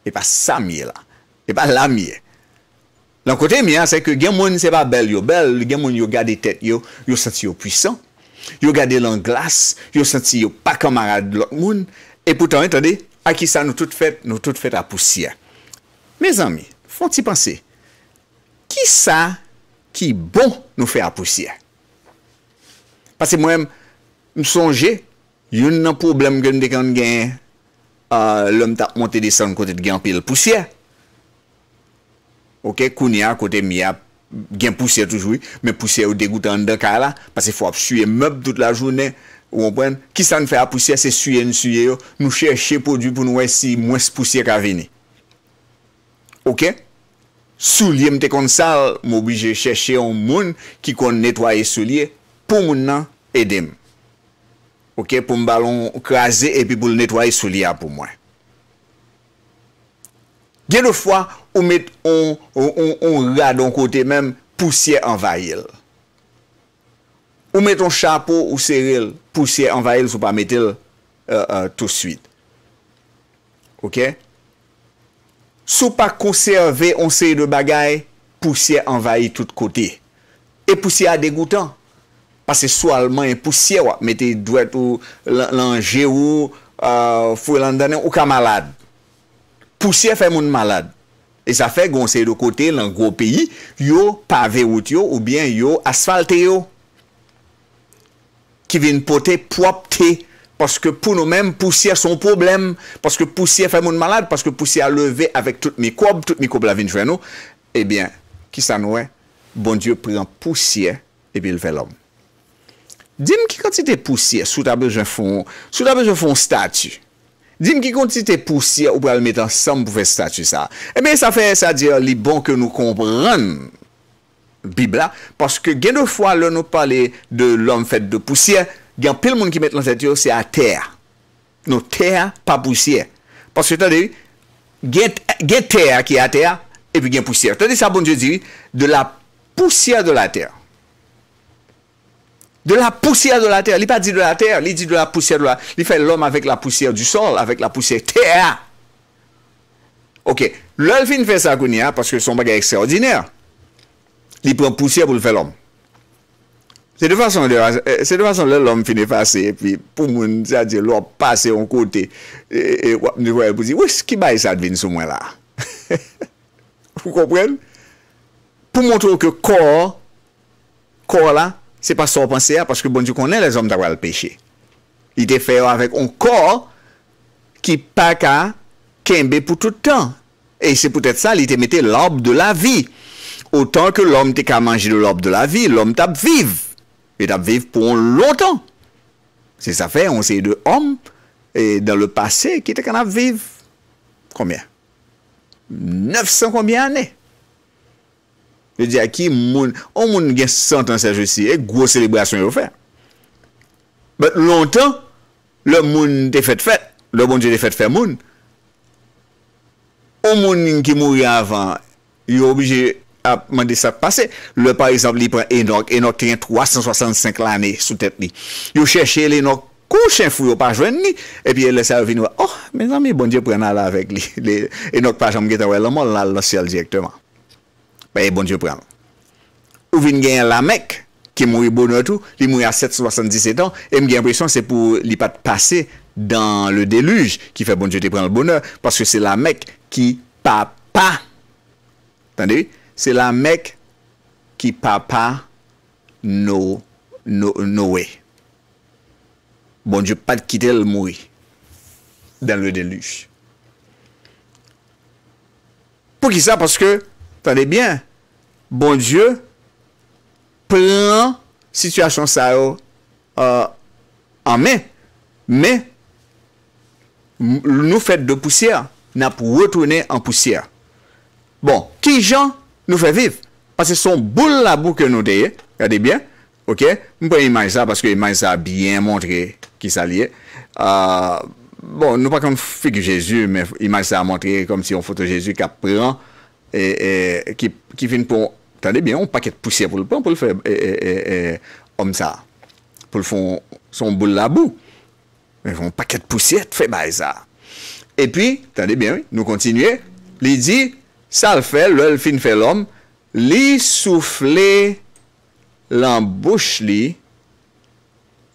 E pa sa miye la. E pa la miye. Lan kote miya, se ke gen moun se pa bel yo. Bel, gen moun yo gade tet yo, yo santi yo pwisan. Yo gade lan glas, yo senti yo pa kamarad lak moun, e poutan, etade, a ki sa nou tout fèt, nou tout fèt apousyè. Mez amy, fon ti panse, ki sa ki bon nou fèt apousyè? Pase mwen m sonje, yon nan problem gen dek an gen, lom ta montè disan kote de gen apil apousyè. Ok, koun ya kote mi ap, Gen poussye toujou, men poussye ou degoute an dekala, pase fwa ap suye mèp tout la jounè, ou mwen pren, ki san fè ap poussye se suye n suye yo, nou chèche poudu pou nou wè si mwès poussye ka veni. Ok? Souliye mte kon sal, mou bwije chèche yon moun ki kon netwaye souliye, pou moun nan edem. Ok? Pou mbalon krasè epi pou netwaye souliye apou mwen. Gen nou fwa, ou met on rade an kote mèm poussye an vayil. Ou met on chapo ou seril poussye an vayil sou pa metil euh, euh, tout suite. Ok? Sou pa konserve an seril de bagay, poussye an vayil tout kote. E poussye an degoutan. Pase sou alman an e poussye wak, metil dwet ou lanjew ou euh, fwe lan danen ou ka malad. Poussye fè moun malad. E sa fe gonsey do kote nan gro peyi, yo pave wot yo ou bien yo asfalte yo. Ki vin pote propte, paske pou nou men poussiè son problem, paske poussiè fè moun malade, paske poussiè a leve avèk tout mikob, tout mikob la vin chwen nou, e bien, ki sa nouè, bon diyo pren poussiè e bil vel om. Din ki kante te poussiè, sou tabe je fon statu, Dime ki konti te poussi ou pou al met ansem pou fè statu sa. Emen sa fè sa diyo li bon ke nou kompran bibla. Paske gen de fwa loun nou pale de loun fèt de poussi. Gen pel moun ki met lan sètyo se a ter. Nou ter pa poussi. Paske tade vi gen ter ki a ter epi gen poussi. Tade sa bon je di vi de la poussi de la ter. De la poussiè de la tèr. Li pa di de la tèr. Li di de la poussiè de la... Li fè l'om avèk la poussiè du sol. Avèk la poussiè tèr. Ok. Lòl fin fè sakouni a. Paske son bagè eksèrdinèr. Li pren poussiè pou l'fè l'om. Se de fason lòl l'om fin efase. Pi pou moun sa di lòl pase yon kote. E wap ni wèl pou si. Wèk skibay sa advin sou mwen la? *laughs* Fou kompren? Pou moun trou ke kor. Kor la. Kor la. c'est pas ça qu'on pensait, parce que bon Dieu connaît les hommes d'avoir le péché. Il était fait avec un corps qui pas qu'à kembe pour tout le temps. Et c'est peut-être ça, il était mettait l'arbre de la vie. Autant que l'homme était qu'à manger de l'arbre de la vie, l'homme ta vive. Il t'a vive pour longtemps. C'est ça fait, on sait deux hommes et dans le passé qui étaient qu'à vivre. Combien 900 combien années? Je di a ki moun, o moun gen sentan seje si, e gwo celebrasyon yo fè. Ben, lontan, le moun de fèt fèt, le bon diè de fèt fèt moun. O moun ki mouri avan, yo obije a mandi sa pase. Le par exemple, li pren Enoch, Enoch tenye 365 l'anè sou tèt ni. Yo chèche oh, bon li Enoch kouchen fuyo pa jwen ni, epi e lese a vini wè, oh, men zan mi bon diè pren ala avèk li. Enoch pa jwen mwen gète wè, lè moun la lò sèl dièktèman. peye bon diyo pran. Ou vin gen la mek, ki mouri bono etou, li mouri a 777 ton, e m gen presyon se pou li pat pase dan le deluge, ki fe bon diyo te pran le bono, paske se la mek ki pa pa, tandevi, se la mek ki pa pa, nou, nou, noue. Bon diyo pat kite l mouri, dan le deluge. Pou ki sa, paske, Tade bien, bon Dieu plant situasyon sa yo euh, an euh, men. Men, nou fèd de poussiè, na pou wotounè an poussiè. Bon, ki jan nou fè viv? Pase son bou l'abou ke nou deye. Tade bien, ok? Mwen pou yon imaj sa, paske imaj sa biyen montre ki sa liye. Euh, bon, nou pa kon fèk jésus, men imaj sa a montre konm si yon fote jésus ka pran E, e, ki fin pou, tande bien, ou paket pousyè pou l'pon, pou l'fè e, om sa, pou l'fon son bou l'abou. Ou paket pousyè, pou l'fè bay sa. E pi, tande bien, nou kontinuye, li di, sa l'fè, lò l'fin fè l'om, li soufli lan bouch li,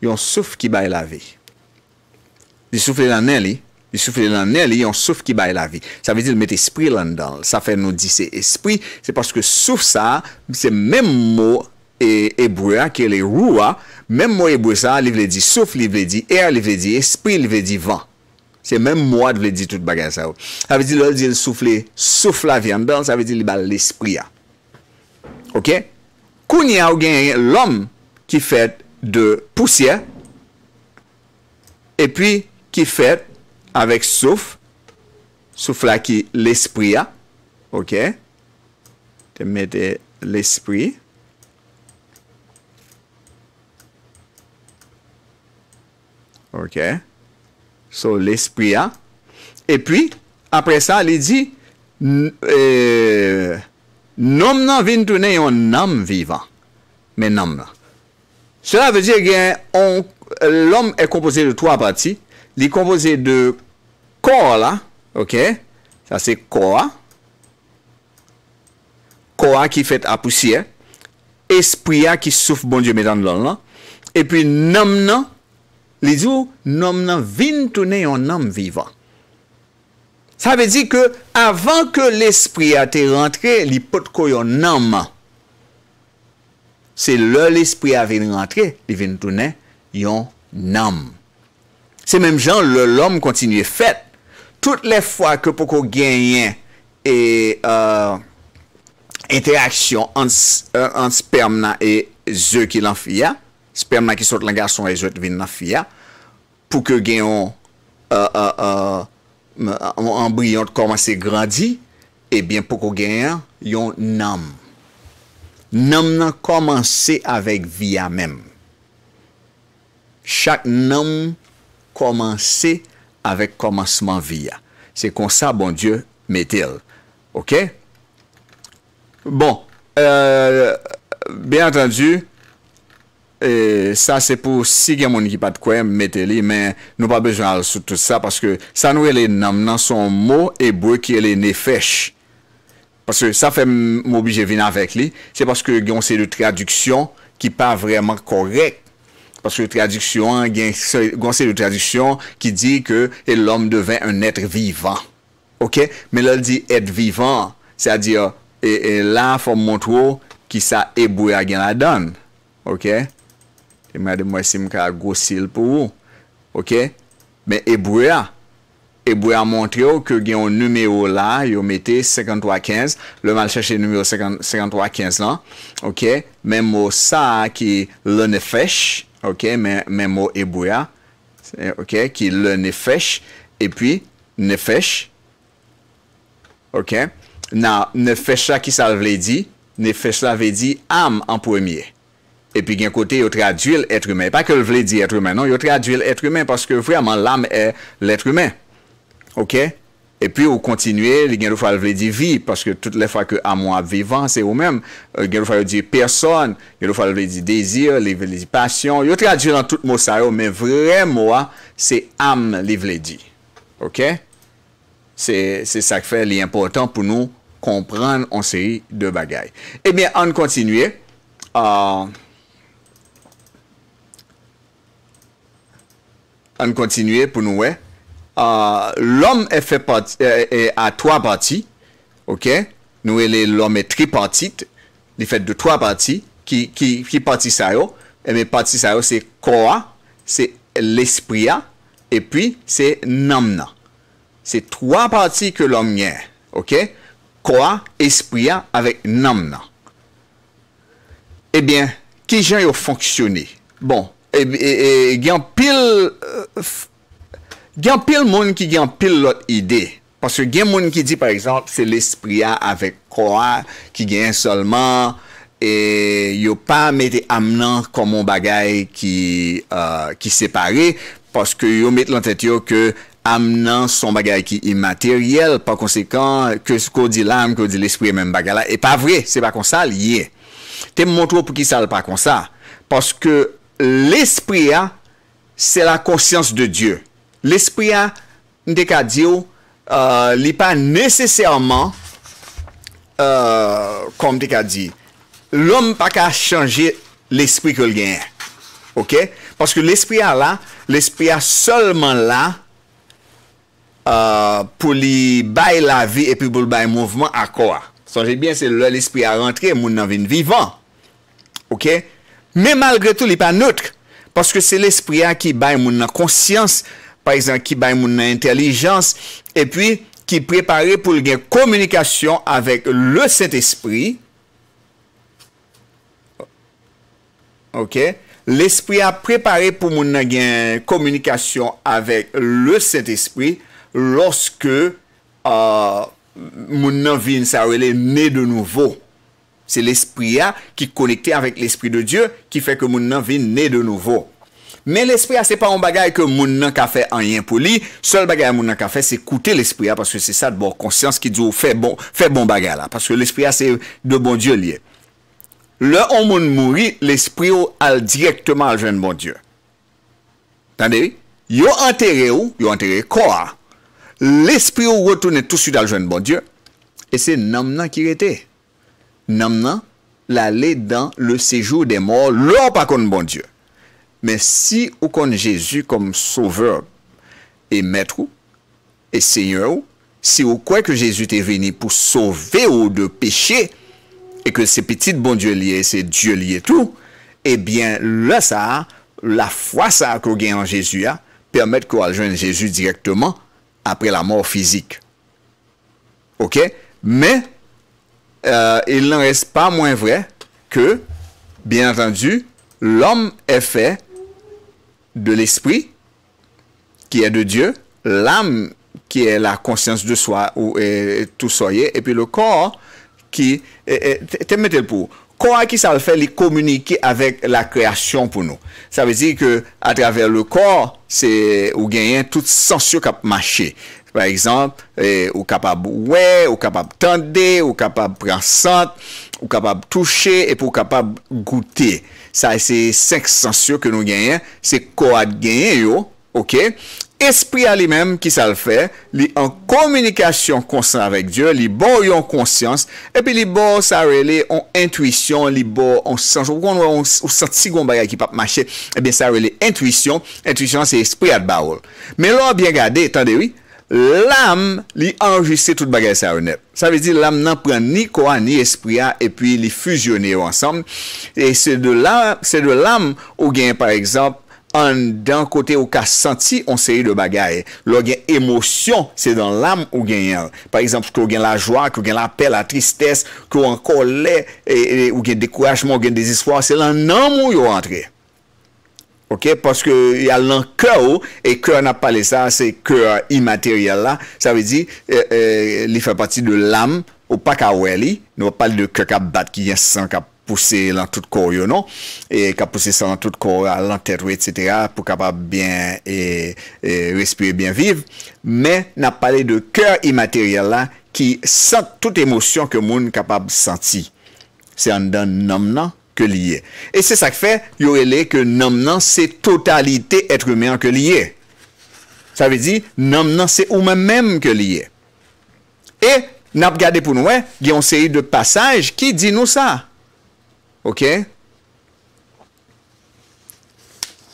yon souf ki bay la ve. Li soufli lan nan li, Vi soufle nan nen li, yon soufle ki baye la vi. Sa ve di li met espri lan dan. Sa fe nou di se espri. Se paske soufle sa, se menm mo e ebrua ki e le roua, menm mo e ebrua sa, li vle di soufle, li vle di er, li vle di espri, li vle di van. Se menm mwa vle di tout bagay sa ou. Sa ve di lòl di soufle, soufle la vi an bel, sa ve di li baye l'espri ya. Ok? Kouni a ou genye l'om ki fet de pousye, e pi ki fet Avèk souf, souf la ki l'esprit a. Ok. Te mède l'esprit. Ok. Sou l'esprit a. E pwi, apre sa, li di, euh, noum nan vin toune yon nam vivan. Men nam nan. Sè la vè di gen, l'om è kompose de twa pati. Li kompose de ko la, ok, sa se ko a, ko a ki fet apusye, espri a ki souf bon diyo medan lon lan, epi nam nan, li di ou, nam nan vin toune yon nam viva. Sa ve di ke avan ke l'espri a te rentre, li pot ko yon nam, se lor l'espri a ven rentre, li vin toune yon nam. Se menm jan, lò lòm kontinye fèt. Tout lè fwa ke poko genyen e euh, interaksyon ant euh, sperman e zò ki lan fya, sperman ki sòt lan gason e zòt vin nan fya, pou ke genyon an bryon komanse grandi, e bien poko genyen yon nam. Nam nan komanse avèk viya menm. Chak nam komanse Komanse avèk komanseman viya. Se konsa bon dieu metel. Ok? Bon. Euh, bien atendu. Sa se pou si gen moun ki pat kwen meteli. Men nou pa bejan al sou tout sa. Paske sa nou elen nam nan son mou ebre ki elen nefesh. Paske sa fe mou bi je vin avèk li. Se paske gen se de traduksyon ki pa vreman korek. Paske yon tradiksyon, gen se yon tradiksyon ki di ke el lom deven un etre vivant. Ok? Men lal di etre vivant. Sa di yo, e la fom montwo ki sa ebouya gen la don. Ok? E mwade mwese mka gosil pou ou. Ok? Men ebouya. Ebouya montyo ke gen yon numeo la, yo mette 5315. Le mal chache numeo 5315 la. Ok? Men mwosa ki lone fesh. OK, mais, mais mot OK, qui le Nefesh, et puis Nefesh, OK, na Nefesh là qui ça dit dire, Nefesh là veut dire âme en premier. Et puis, d'un côté, il traduit l'être humain. Pas que le veut dire être humain, non, il traduit l'être humain parce que vraiment l'âme est l'être humain. OK? E pi ou kontinuye, li gen nou fwa al vledi vi, paske tout le fwa ke am wap vivan, se ou men, gen nou fwa al vledi person, gen nou fwa al vledi dezir, li vledi pasyon, yo traduye lan tout mou sa yo, men vre mou wap, se am li vledi. Ok? Se sa kfe li impotant pou nou kompran an seri de bagay. E eh mi an kontinuye, an euh, kontinuye pou nou wè, l'om e fe pati, e a 3 pati, ok, nou e le l'om e tri pati, li fet de 3 pati, ki ki pati sa yo, e me pati sa yo se kwa, se l'espri a, e pi se namna. Se 3 pati ke l'om nye, ok, kwa, espri a, ave namna. Ebyen, eh ki jen yo fonksyoni? Bon, e gen pil... gen pil moun ki gen pil lot ide. Paske gen moun ki di, par exemple, se l'esprit a avek kwa, ki gen solman, e yo pa mette amnan koman bagay euh, ki separe, paske yo mette lantet yo ke amnan son bagay ki imateryel, pa konsekant, ke sko di l'am, ke sko di l'esprit, men bagay la, e pa vre, se pa kon sal, ye. Te mwotro pou ki sal pa kon sal, paske l'esprit a, se la konsyans de Diyo. L'esprit a, n te ka di ou, euh, li pa nesesèrman, euh, kom te ka di, l'om pa ka chanje l'esprit ke li genye. Ok? Paske l'esprit a la, l'esprit a solman la, euh, pou li bay la vi epi pou li bay mouvment akor. Sanje bien se lè l'esprit a rentre, moun nan vin vivant. Ok? Me malgre tou li pa noutre, paske se l'esprit a ki bay moun nan konsyansi, Par exemple, ki bay moun nan intelijans, e pi ki prepare pou gen komunikasyon avek le sent espri. Ok? L'espri a prepare pou moun nan gen komunikasyon avek le sent espri loske euh, moun nan vin sawele ne de nouvo. Se l'espri a ki konekte avek l'espri de Diyo ki fe ke moun nan vin ne de nouvo. Men l'esprit a se pa an bagay ke moun nan ka fe an yin pou li. Sol bagay an moun nan ka fe se koute l'esprit a. Paske se sa de bon konsyans ki di ou bon, fe bon bagay la. Paske l'esprit a se de bon dieu liye. Le an moun mouri, l'esprit ou al direktman al jen bon dieu. Tandevi? Yo an tere ou, yo an tere ko a. L'esprit ou retoune tout sud al jen bon dieu. E se nam nan ki rete. Nam nan la le dan le sejou de mor lor pa kon bon dieu. Mais si ou compte Jésus comme sauveur et maître et seigneur si ou croit que Jésus est venu pour sauver ou de péché et que c'est petit bon Dieu lié c'est Dieu tout eh bien, là, ça la foi ça qu'on gagne en Jésus permet qu'on rejoigne Jésus directement après la mort physique. Ok? Mais euh, il n'en reste pas moins vrai que, bien entendu, l'homme est fait de l'esprit, qui est de Dieu, l'âme, qui est la conscience de soi, ou tout soyez, et puis le corps, qui te mettez pour corps qui ça le fait les communiquer avec la création pour nous ça veut dire que à travers le corps c'est ou gagne toute sensation qui marcher par exemple eh, ou capable ouais ou capable tendre ou capable prendre sente ou capable toucher et pour capable goûter Sa e se seksansyo ke nou genyen, se ko ad genyen yo, ok? Esprit a li menm ki sa l fe, li an komunikasyon konsen avèk Diyo, li bo yon konsyans, epi li bo sa rele an intwisyon, li bo an sensyon, ou senti goun bagay ki pap mache, ebe sa rele intwisyon, intwisyon se esprit ad ba oul. Men lo a bien gade, tande wii? L'am li anjise tout bagay sa ou net. Sa vezi l'am nan pren ni kwa ni espri a e pi li fusione ou ansam. E se de l'am ou gen par exemple an dan kote ou ka senti on se yi de bagay. Lo gen emosyon, se dan l'am ou gen yon. Par exemple, se ke ou gen la jwa, ke ou gen la pe, la tristesse, ke ou an kon le, ou gen dekourajman, ou gen deziswa, se lan nan mou yo antre. Ok, paske yal nan kòw, e kòw nan pale sa, se kòw imateryal la, sa ve di li fè pati de l'am ou pa ka wè li. Nou pale de kòw ka bat ki yon san ka pousse lan tout kòw yon nou, e ka pousse san lan tout kòw lan tèt wè, etc. pou kapab bien respire, bien vive. Men, nan pale de kòw imateryal la ki san tout emosyon ke moun kapab santi, se an dan nan nan. ke liye. E se sak fe, yo ele ke nom nan se totalite etremen ke liye. Sa ve di, nom nan se oumen menm ke liye. E, nap gade pou noue, gen se yi de passage, ki di nou sa? Ok?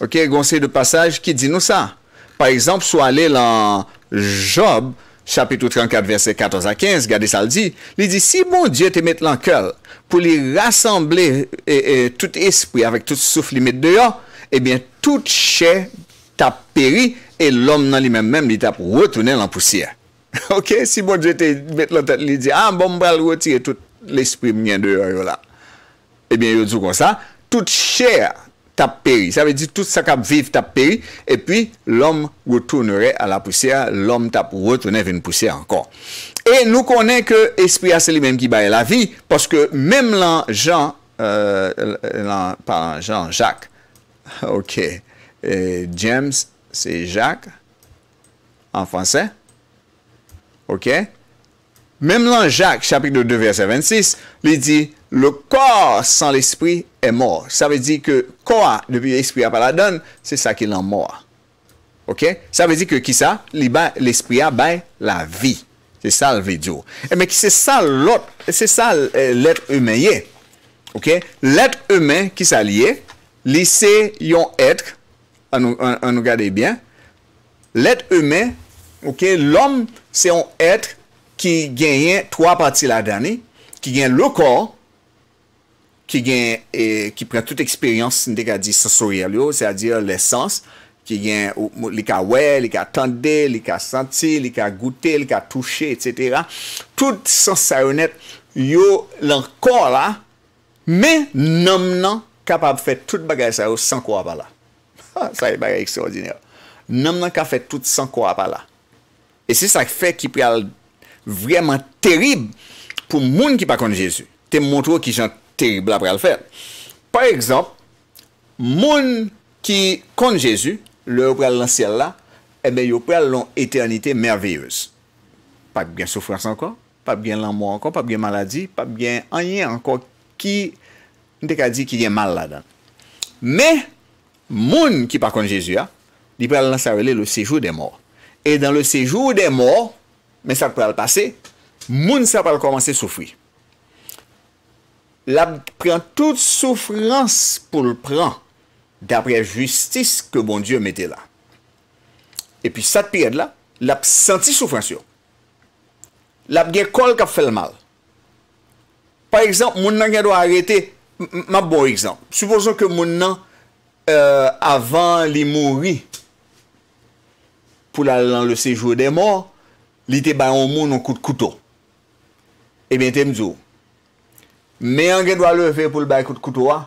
Ok, gen se yi de passage, ki di nou sa? Par exemple, sou ale lan Job, Chapitou 34, verset 14 a 15, gade sa l di, li di, si bon Dje te mette lankel pou li rassemble tout espri avèk tout souf limit de yo, ebyen, eh tout chè tap peri e l'om nan li men men li tap wotounen l'an poussiè. *laughs* Ok, si bon Dje te mette lankel, li di, a, ah, bom bral wotire tout l'espri mnen de yo yo la. Ebyen, eh yo djou kon sa, tout chè a t'as péri. Ça veut dire tout ça a vécu, tap péri. Et puis, l'homme retournerait à la poussière. L'homme tape retourner vers une poussière encore. Et nous connaissons que a c'est lui-même qui baille la vie. Parce que même l'an Jean, euh, par Jean, Jacques. *laughs* Ok. James, c'est Jacques. En français. Ok. Même là, Jacques, chapitre 2, verset 26, il dit, le corps sans l'esprit mò. Sa vè di ke ko a devye espri a pa la don, se sa ki l'an mò. Ok? Sa vè di ke ki sa, li ba l'espri a bay la vi. Se sa l'vejo. E me ki se sa l'ot, se sa l'et e men ye. Ok? L'et e men ki sa li ye, li se yon etk, an nou gade bien, l'et e men, ok, l'om se yon etk ki genyen 3 pati la dani, ki genyen lò kor, ki gen, e, ki pren tout eksperyans ndek a di sasouryèl yo, sè a di lè sans, ki gen, li ka wè, li ka tendè, li ka santi, li ka goutè, li ka touche, etc. Tout sasouryèl yo lèr kon la, mè, nèm nan kapab fè tout bagay sa yo san kwa pa la. Sè a li bagay ekstraordinèl. Nèm nan kap fè tout san kwa pa la. Et sè sa fè ki prel vreman terib pou moun ki pa kon Jésus. Te montrou ki jan Terib la pral fèl. Par exemple, moun ki kont jésus, lè ou pral lan sèl la, ebe eh yo pral lan eternite merveyeus. Pap gen soufrans ankon, pap gen l'anmou ankon, pap gen maladi, pap gen anyen ankon, ki ne te ka di ki gen mal la dan. Me, moun ki pa kont jésus la, li pral lan sèl le le sejou de mor. E dan le sejou de mor, men sèl pral pase, moun sèl pral komanse soufri. lap pren tout soufrans pou l'pren d'apre justice ke bon Diyo mette la. E pi sat pi ed la, lap senti soufrans yo. Lap gen kol kap fel mal. Par exemple, moun nan gen do a arete, map bon exemple. Suposon ke moun nan, euh, avan li mouri, pou la lan le sejou de mor, li te bayon moun an kout kouto. E ben tem dzou, Me an gen do a leve pou l bay kout kout wwa,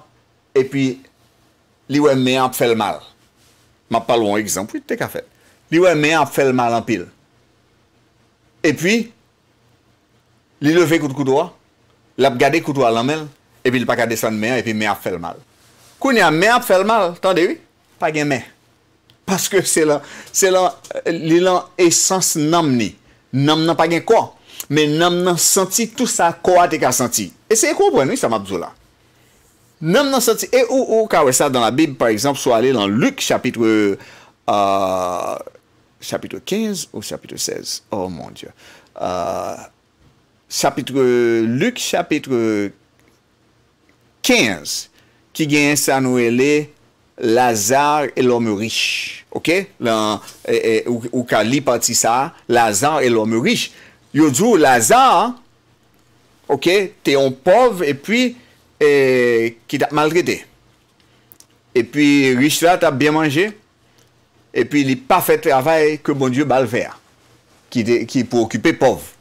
e pi li wè me ap fèl mal. Ma pal wè an ekzamp, pou te ka fèl. Li wè me ap fèl mal an pil. E pi, li leve kout kout wwa, l ap gade kout wwa l amel, e pi l pakade san me an, e pi me ap fèl mal. Koun ya me ap fèl mal, tandevi, pa gen me. Paske se lan, se lan, li lan esans nam ni. Nam nan pa gen kwa? Men nam nan santi tout sa kwa te ka santi. E se ekou mwen nou sa mabzou la. Nam nan santi. E ou ou ka wesa dan la bib par exemple sou ale lan Luke chapitre euh, chapitre 15 ou chapitre 16. Oh mon die. Euh, chapitre Luke chapitre 15 ki gen san ou ele Lazare el om rish. Ou ka li pati sa Lazare el om rish. Yo djou, Lazare, te yon pov, e pi, eh, ki da malre de. E pi, Richelat a bien manje, e pi, li pa fè travè ke bon dieu balver, ki pou okipe pov.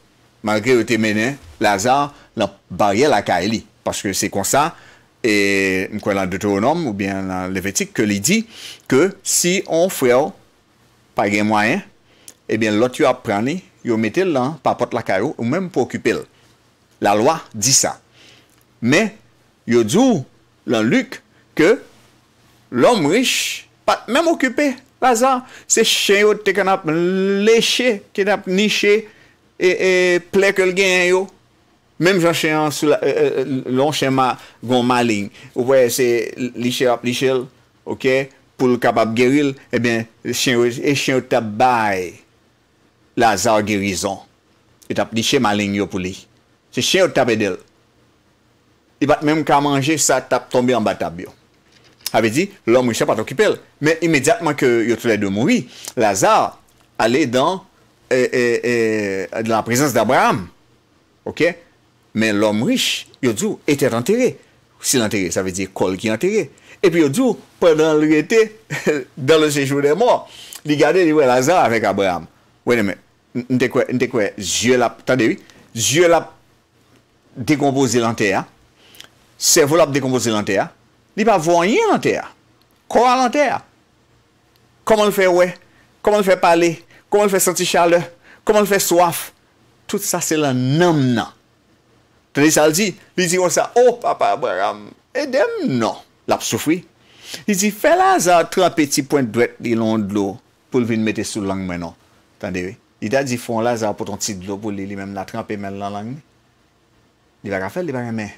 Malre yo te menè, Lazare, la barye la ka elie. Paske se konsa, e mkwen lan deuteronom, ou bien lan levetik, ke li di, ke si on fwe pa gen mwayen, e bin lot yo ap prani yo metel lan pa pot la kayo ou mèm pou okupel. La loi di sa. Mè, yo djou lan lük ke lom rish pat mèm okupel. Laza, se chen yo te kanap leche, kenap niche, e, e plek el gen yo. Mèm jan chen lan e, e, chenman gon malin. Ou vwe se liche ap lichel, ok? Poul kap ap geril, e chen yo tap baye. Lazar girizon. Yo tap di chè maligne yo pou li. Se chè yo tap edel. I bat mèm ka manje, sa tap tombi an batap yo. A ve di, lòm riche pat okipel. Mè imediatman ke yo toulè de moui, Lazar alè dan eh, eh, eh, la prezans d'Abraham. Ok? Mè lòm riche, yo djou, etèr anterè. Si l'anterè, sa ve di kol ki anterè. E pi yo djou, pè nan l'urété, dan lò sejou dè mò, li gade li wè Lazar avèk Abraham. Wè demèm. Nde kwe, nde kwe, zye lap, tan dewi, zye lap dekompozi lan te ya, se volap dekompozi lan te ya, li pa voyen lan te ya, kwa lan te ya. Koman l fe we, koman l fe pale, koman l fe santi chale, koman l fe swaf, tout sa se lan nan nan. Tan dewi sa al di, li di wonsa, oh papa, bram, edem nan, lap soufwi. Li di, fe la za tra peti pointe dwet li lon dlo pou vin mette sou lang menon, tan dewi. li ta di fon lazar poton ti dlo pou li li mem la trampi men lan lang ni. Li bakan fel, li bakan men.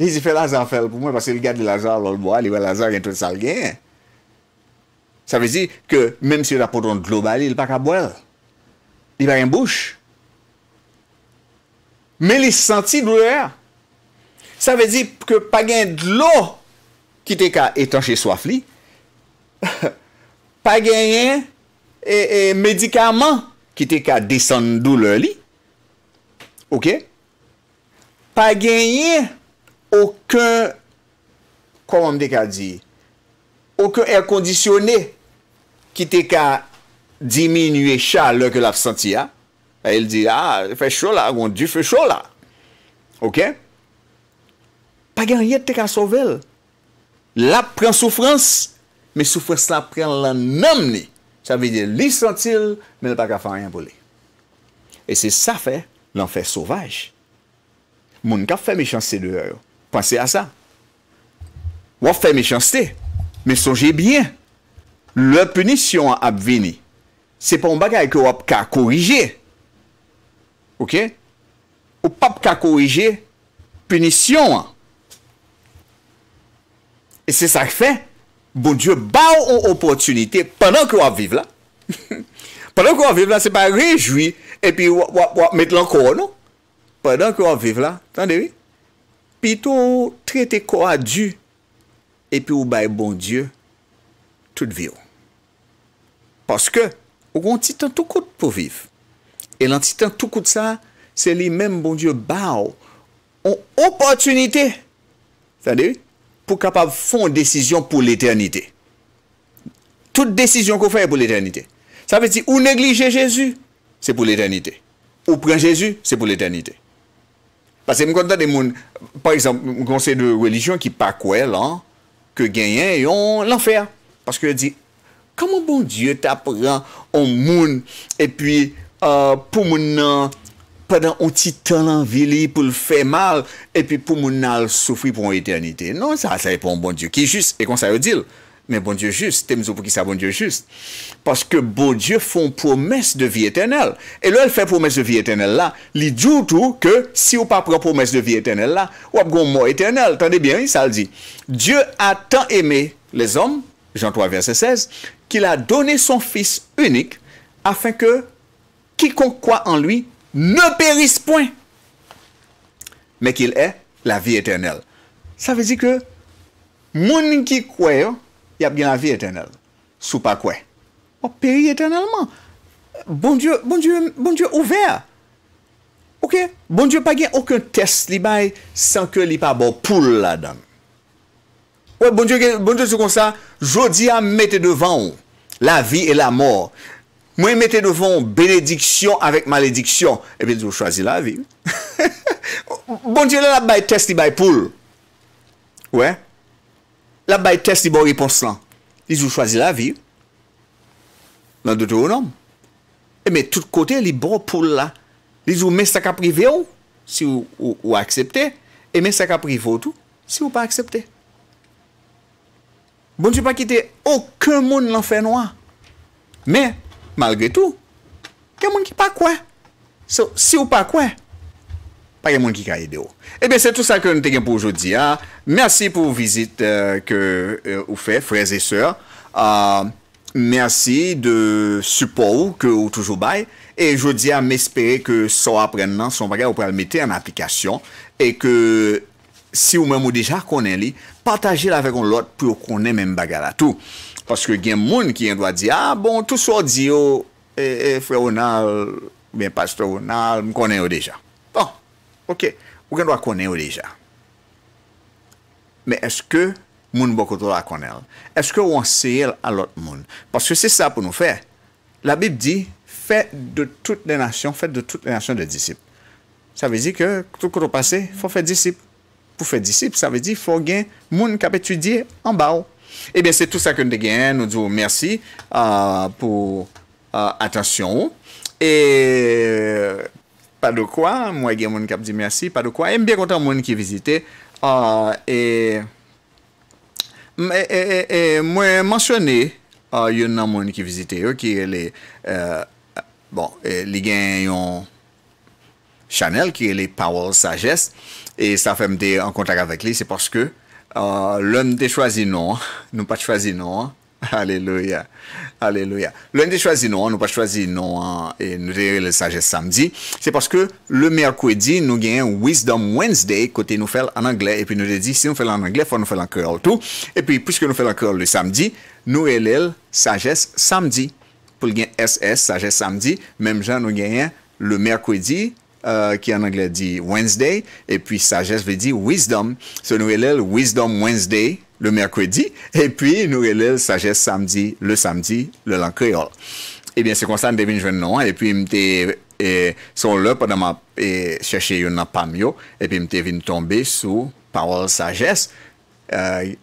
Li si fe lazar fel pou mwen, pasi li gade lazar lol boal, li wè lazar gen tout sal gen. Sa vezi ke men si yo da poton dlo bali, li baka boal. Li bakan bouch. Men li senti dlo er. Sa vezi ke pa gen dlo ki te ka etanche swaf li, *laughs* pa gen yen E, e medikaman ki te ka desandou loli, ouke, pa genye, ouke, kon wam de ka di, ouke erkondisyone, ki te ka diminwe chal lor ke laf santi ya, e il di, a, ah, fe chola, wong di fe chola, ouke, pa genye te ka sovel, la prensoufrans, me soufrans la pren lan nam ni, Sa mwenye li santil, men la pa ka fanyan pou li. E se sa fè, l'an fè sauvaj. Moun ka fè mechanstè de yo yo. Pansè a sa. Wap fè mechanstè. Mè sonjè byen. Le punisyon ap vini. Se pon bagay ki wap ka korijè. Ok? Ou pap ka korijè, punisyon. E se sa fè. Ok? Bon dieu, ba ou an opotunite, pandan ki wap vive la. Pandan ki wap vive la, se pa rejoui, e pi wap met lan koron nou. Pandan ki wap vive la, tan dewi. Pi tou trete koradu, e pi ou baye bon dieu, tout vio. Paske, ou kon titan tout kout pou vive. E lan titan tout kout sa, se li men bon dieu ba ou, ou opotunite, tan dewi, pour capable faire une décision pour l'éternité. Toute décision qu'on fait est pour l'éternité. Ça veut dire, ou négliger Jésus, c'est pour l'éternité. Ou prendre Jésus, c'est pour l'éternité. Parce que je content des gens, par exemple, un conseil de religion qui pas quoi, là, que gagnent, ils ont l'enfer. Parce que dit, comment bon Dieu t'apprend au monde, et puis, euh, pour mon pendant un petit temps l'envie pour le faire mal et puis pour mon souffrir pour l'éternité. Non, ça, ça n'est pas un bon Dieu qui est juste et comme ça dit. Mais bon Dieu juste, t'aimes pour qui ça bon Dieu juste. Parce que bon Dieu font promesse de vie éternelle. Et là, elle fait promesse de vie éternelle là. Il dit tout que si on pas promesse de vie éternelle là, on a une mort éternel. Tendez bien, ça le dit. Dieu a tant aimé les hommes, Jean 3 verset 16, qu'il a donné son fils unique afin que quiconque croit en lui Ne peris pouen. Mèk il e la vi etenel. Sa vezi ke moun ki kwe yo, yap gen la vi etenel. Sou pa kwe. O, peri etenelman. Bon Dieu, bon Dieu, bon Dieu ouver. Ok? Bon Dieu pa gen okun test li bay san ke li pa bo pou la dan. O, bon Dieu se kon sa, jodi a mette devan ou. La vi e la mor. La vi e la mor. Mwen mette devon benediksyon avèk malediksyon. Ebe, jw chwazi la vi. *laughs* Bon, jw le la bay test li bay poule. Ouè? La bay test li bon ripons lan. Li jw chwazi la vi. Nan dotè ou nan? Ebe, tout kote li bon poule la. Li jw mè saka prive ou? Si ou akseptè. Ebe, saka prive ou tout? Si ou pa akseptè. Bon, jw pa kite okè moun nan fè noa. Mè. Malgre tou, gen moun ki pa kwen. Si ou pa kwen, pa gen moun ki kaye eh euh, euh, euh, de ou. Ebe, se tout sa ke nou te gen pou jodi a. Mersi pou ou vizit ke ou fe, frez e so. Mersi de supo ou ke ou toujou bay. E jodi a, mespere ke so apren nan, son bagay ou pral mette an aplikasyon. E ke si ou mwen mou deja konen li, pataje la vekon lot pou konen men bagay la tou. Paske gen moun ki gen do a di, ah bon, tout sou a di yo, eh, eh, frè ou nan, ben pastè ou nan, m konen ou deja. Bon, ok, ou gen do a konen ou deja. Men eske moun bokotou a konen? Eske ou anseyel alot moun? Paske se sa pou nou fè? La Bib di, fè de tout le nasyon, fè de tout le nasyon de disip. Sa ve di ke, tout kouro pase, fò fè disip. Pou fè disip, sa ve di, fò gen moun kapetudi en baou. E bè, se tout sa kon euh, euh, euh, de gen, nou di wou mersi pou atasyon ou, e padou kwa, mwen gen moun kap di mersi, padou kwa, e mbyen kontan moun ki vizite, e mwen mansyone yon nan moun ki vizite ou, ki e le, bon, li gen yon Chanel, ki e le Powell Sagesse, e sa fèm de an kontak avèk li, se porske, Lundi euh, l'homme choisi non, nous pas choisi non. Alléluia. Alléluia. Lundi choisi non, nous pas choisi non hein. et nous avons le sagesse samedi. C'est parce que le mercredi, nous gagne Wisdom Wednesday, côté nous faire en anglais. Et puis nous dit, si nous faisons en anglais, faut nous faire en curl tout. Et puis, puisque nous faisons en curl le samedi, nous le sagesse samedi. Pour le SS, sagesse samedi, même gens nous gagnons le mercredi, euh, qui en anglais dit Wednesday, et puis sagesse veut dire wisdom. Ce so, nous wisdom Wednesday le mercredi, et puis nous relève sagesse samedi le samedi, le langue créole. Eh bien, c'est comme ça que je jeune nom, et puis je eh, sont là pendant ma eh, chercher une pamio, et puis je suis tomber sous parole sagesse. Euh,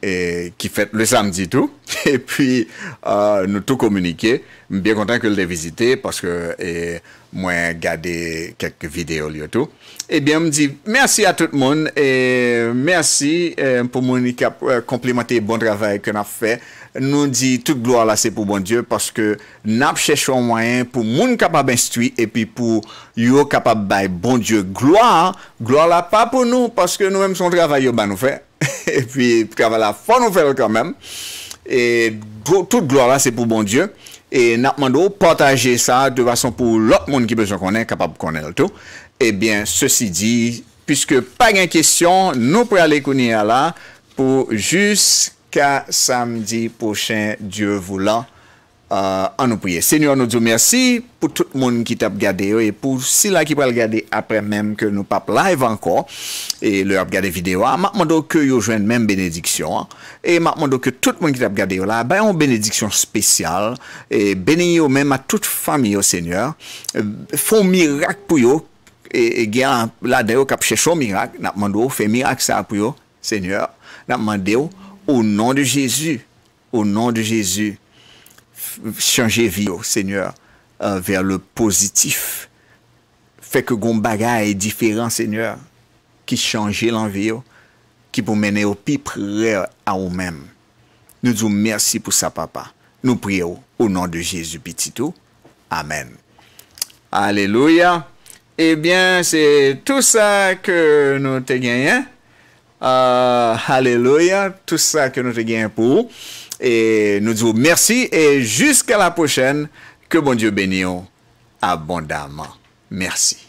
qui fait le samedi tout. *laughs* Et puis, euh, nous tout communiquer. Je suis bien content que les visité parce que moi, regardé quelques vidéos et tout. Et bien, je me dis merci à tout le monde et merci euh, pour mon bon travail qu'on a fait. Nou di, tout gloa la se pou bon dieu, paske nap chèchou an mayen pou moun kapab instui, epi pou yon kapab bay bon dieu gloa, gloa la pa pou nou, paske nou mèm son travay yo ban nou fè, epi prava la *laughs* fon nou fèl kwa mèm, et tout gloa la se pou bon dieu, et nap mandou potaje sa, de vason pou lop moun ki bezon konen, kapab konen l'tou, et eh bien, se si di, piske pa gen kèsyon, nou pre ale kouni ya la, pou jys... ka samdi pochen Diyo voula euh, an nou priye. Senyor nou diyo mersi pou tout moun ki tap gade yo e pou sila ki pral gade apre menm ke nou pap live anko e lè ap gade videyo, an makman do ke yo jwen menm benediksyon e makman do ke tout moun ki tap gade yo la bayan moun benediksyon spesyal e benen yo menm a tout fami yo senyor fon mirak pou yo e gen la deyo kap chesho mirak, napman do fe mirak sa pou yo, senyor, napman deyo Au nom de Jésus, au nom de Jésus, changez vie, oh Seigneur, euh, vers le positif. Fait que gon est différent, Seigneur, qui change l'envie, oh, qui vous mener au plus à vous-même. Nous vous merci pour ça, papa. Nous prions au nom de Jésus tout. Amen. Alléluia. Eh bien, c'est tout ça que nous te hein? Euh, alléluia. Tout ça que nous te gagnons pour. Et nous disons merci et jusqu'à la prochaine. Que bon Dieu bénisse abondamment. Merci.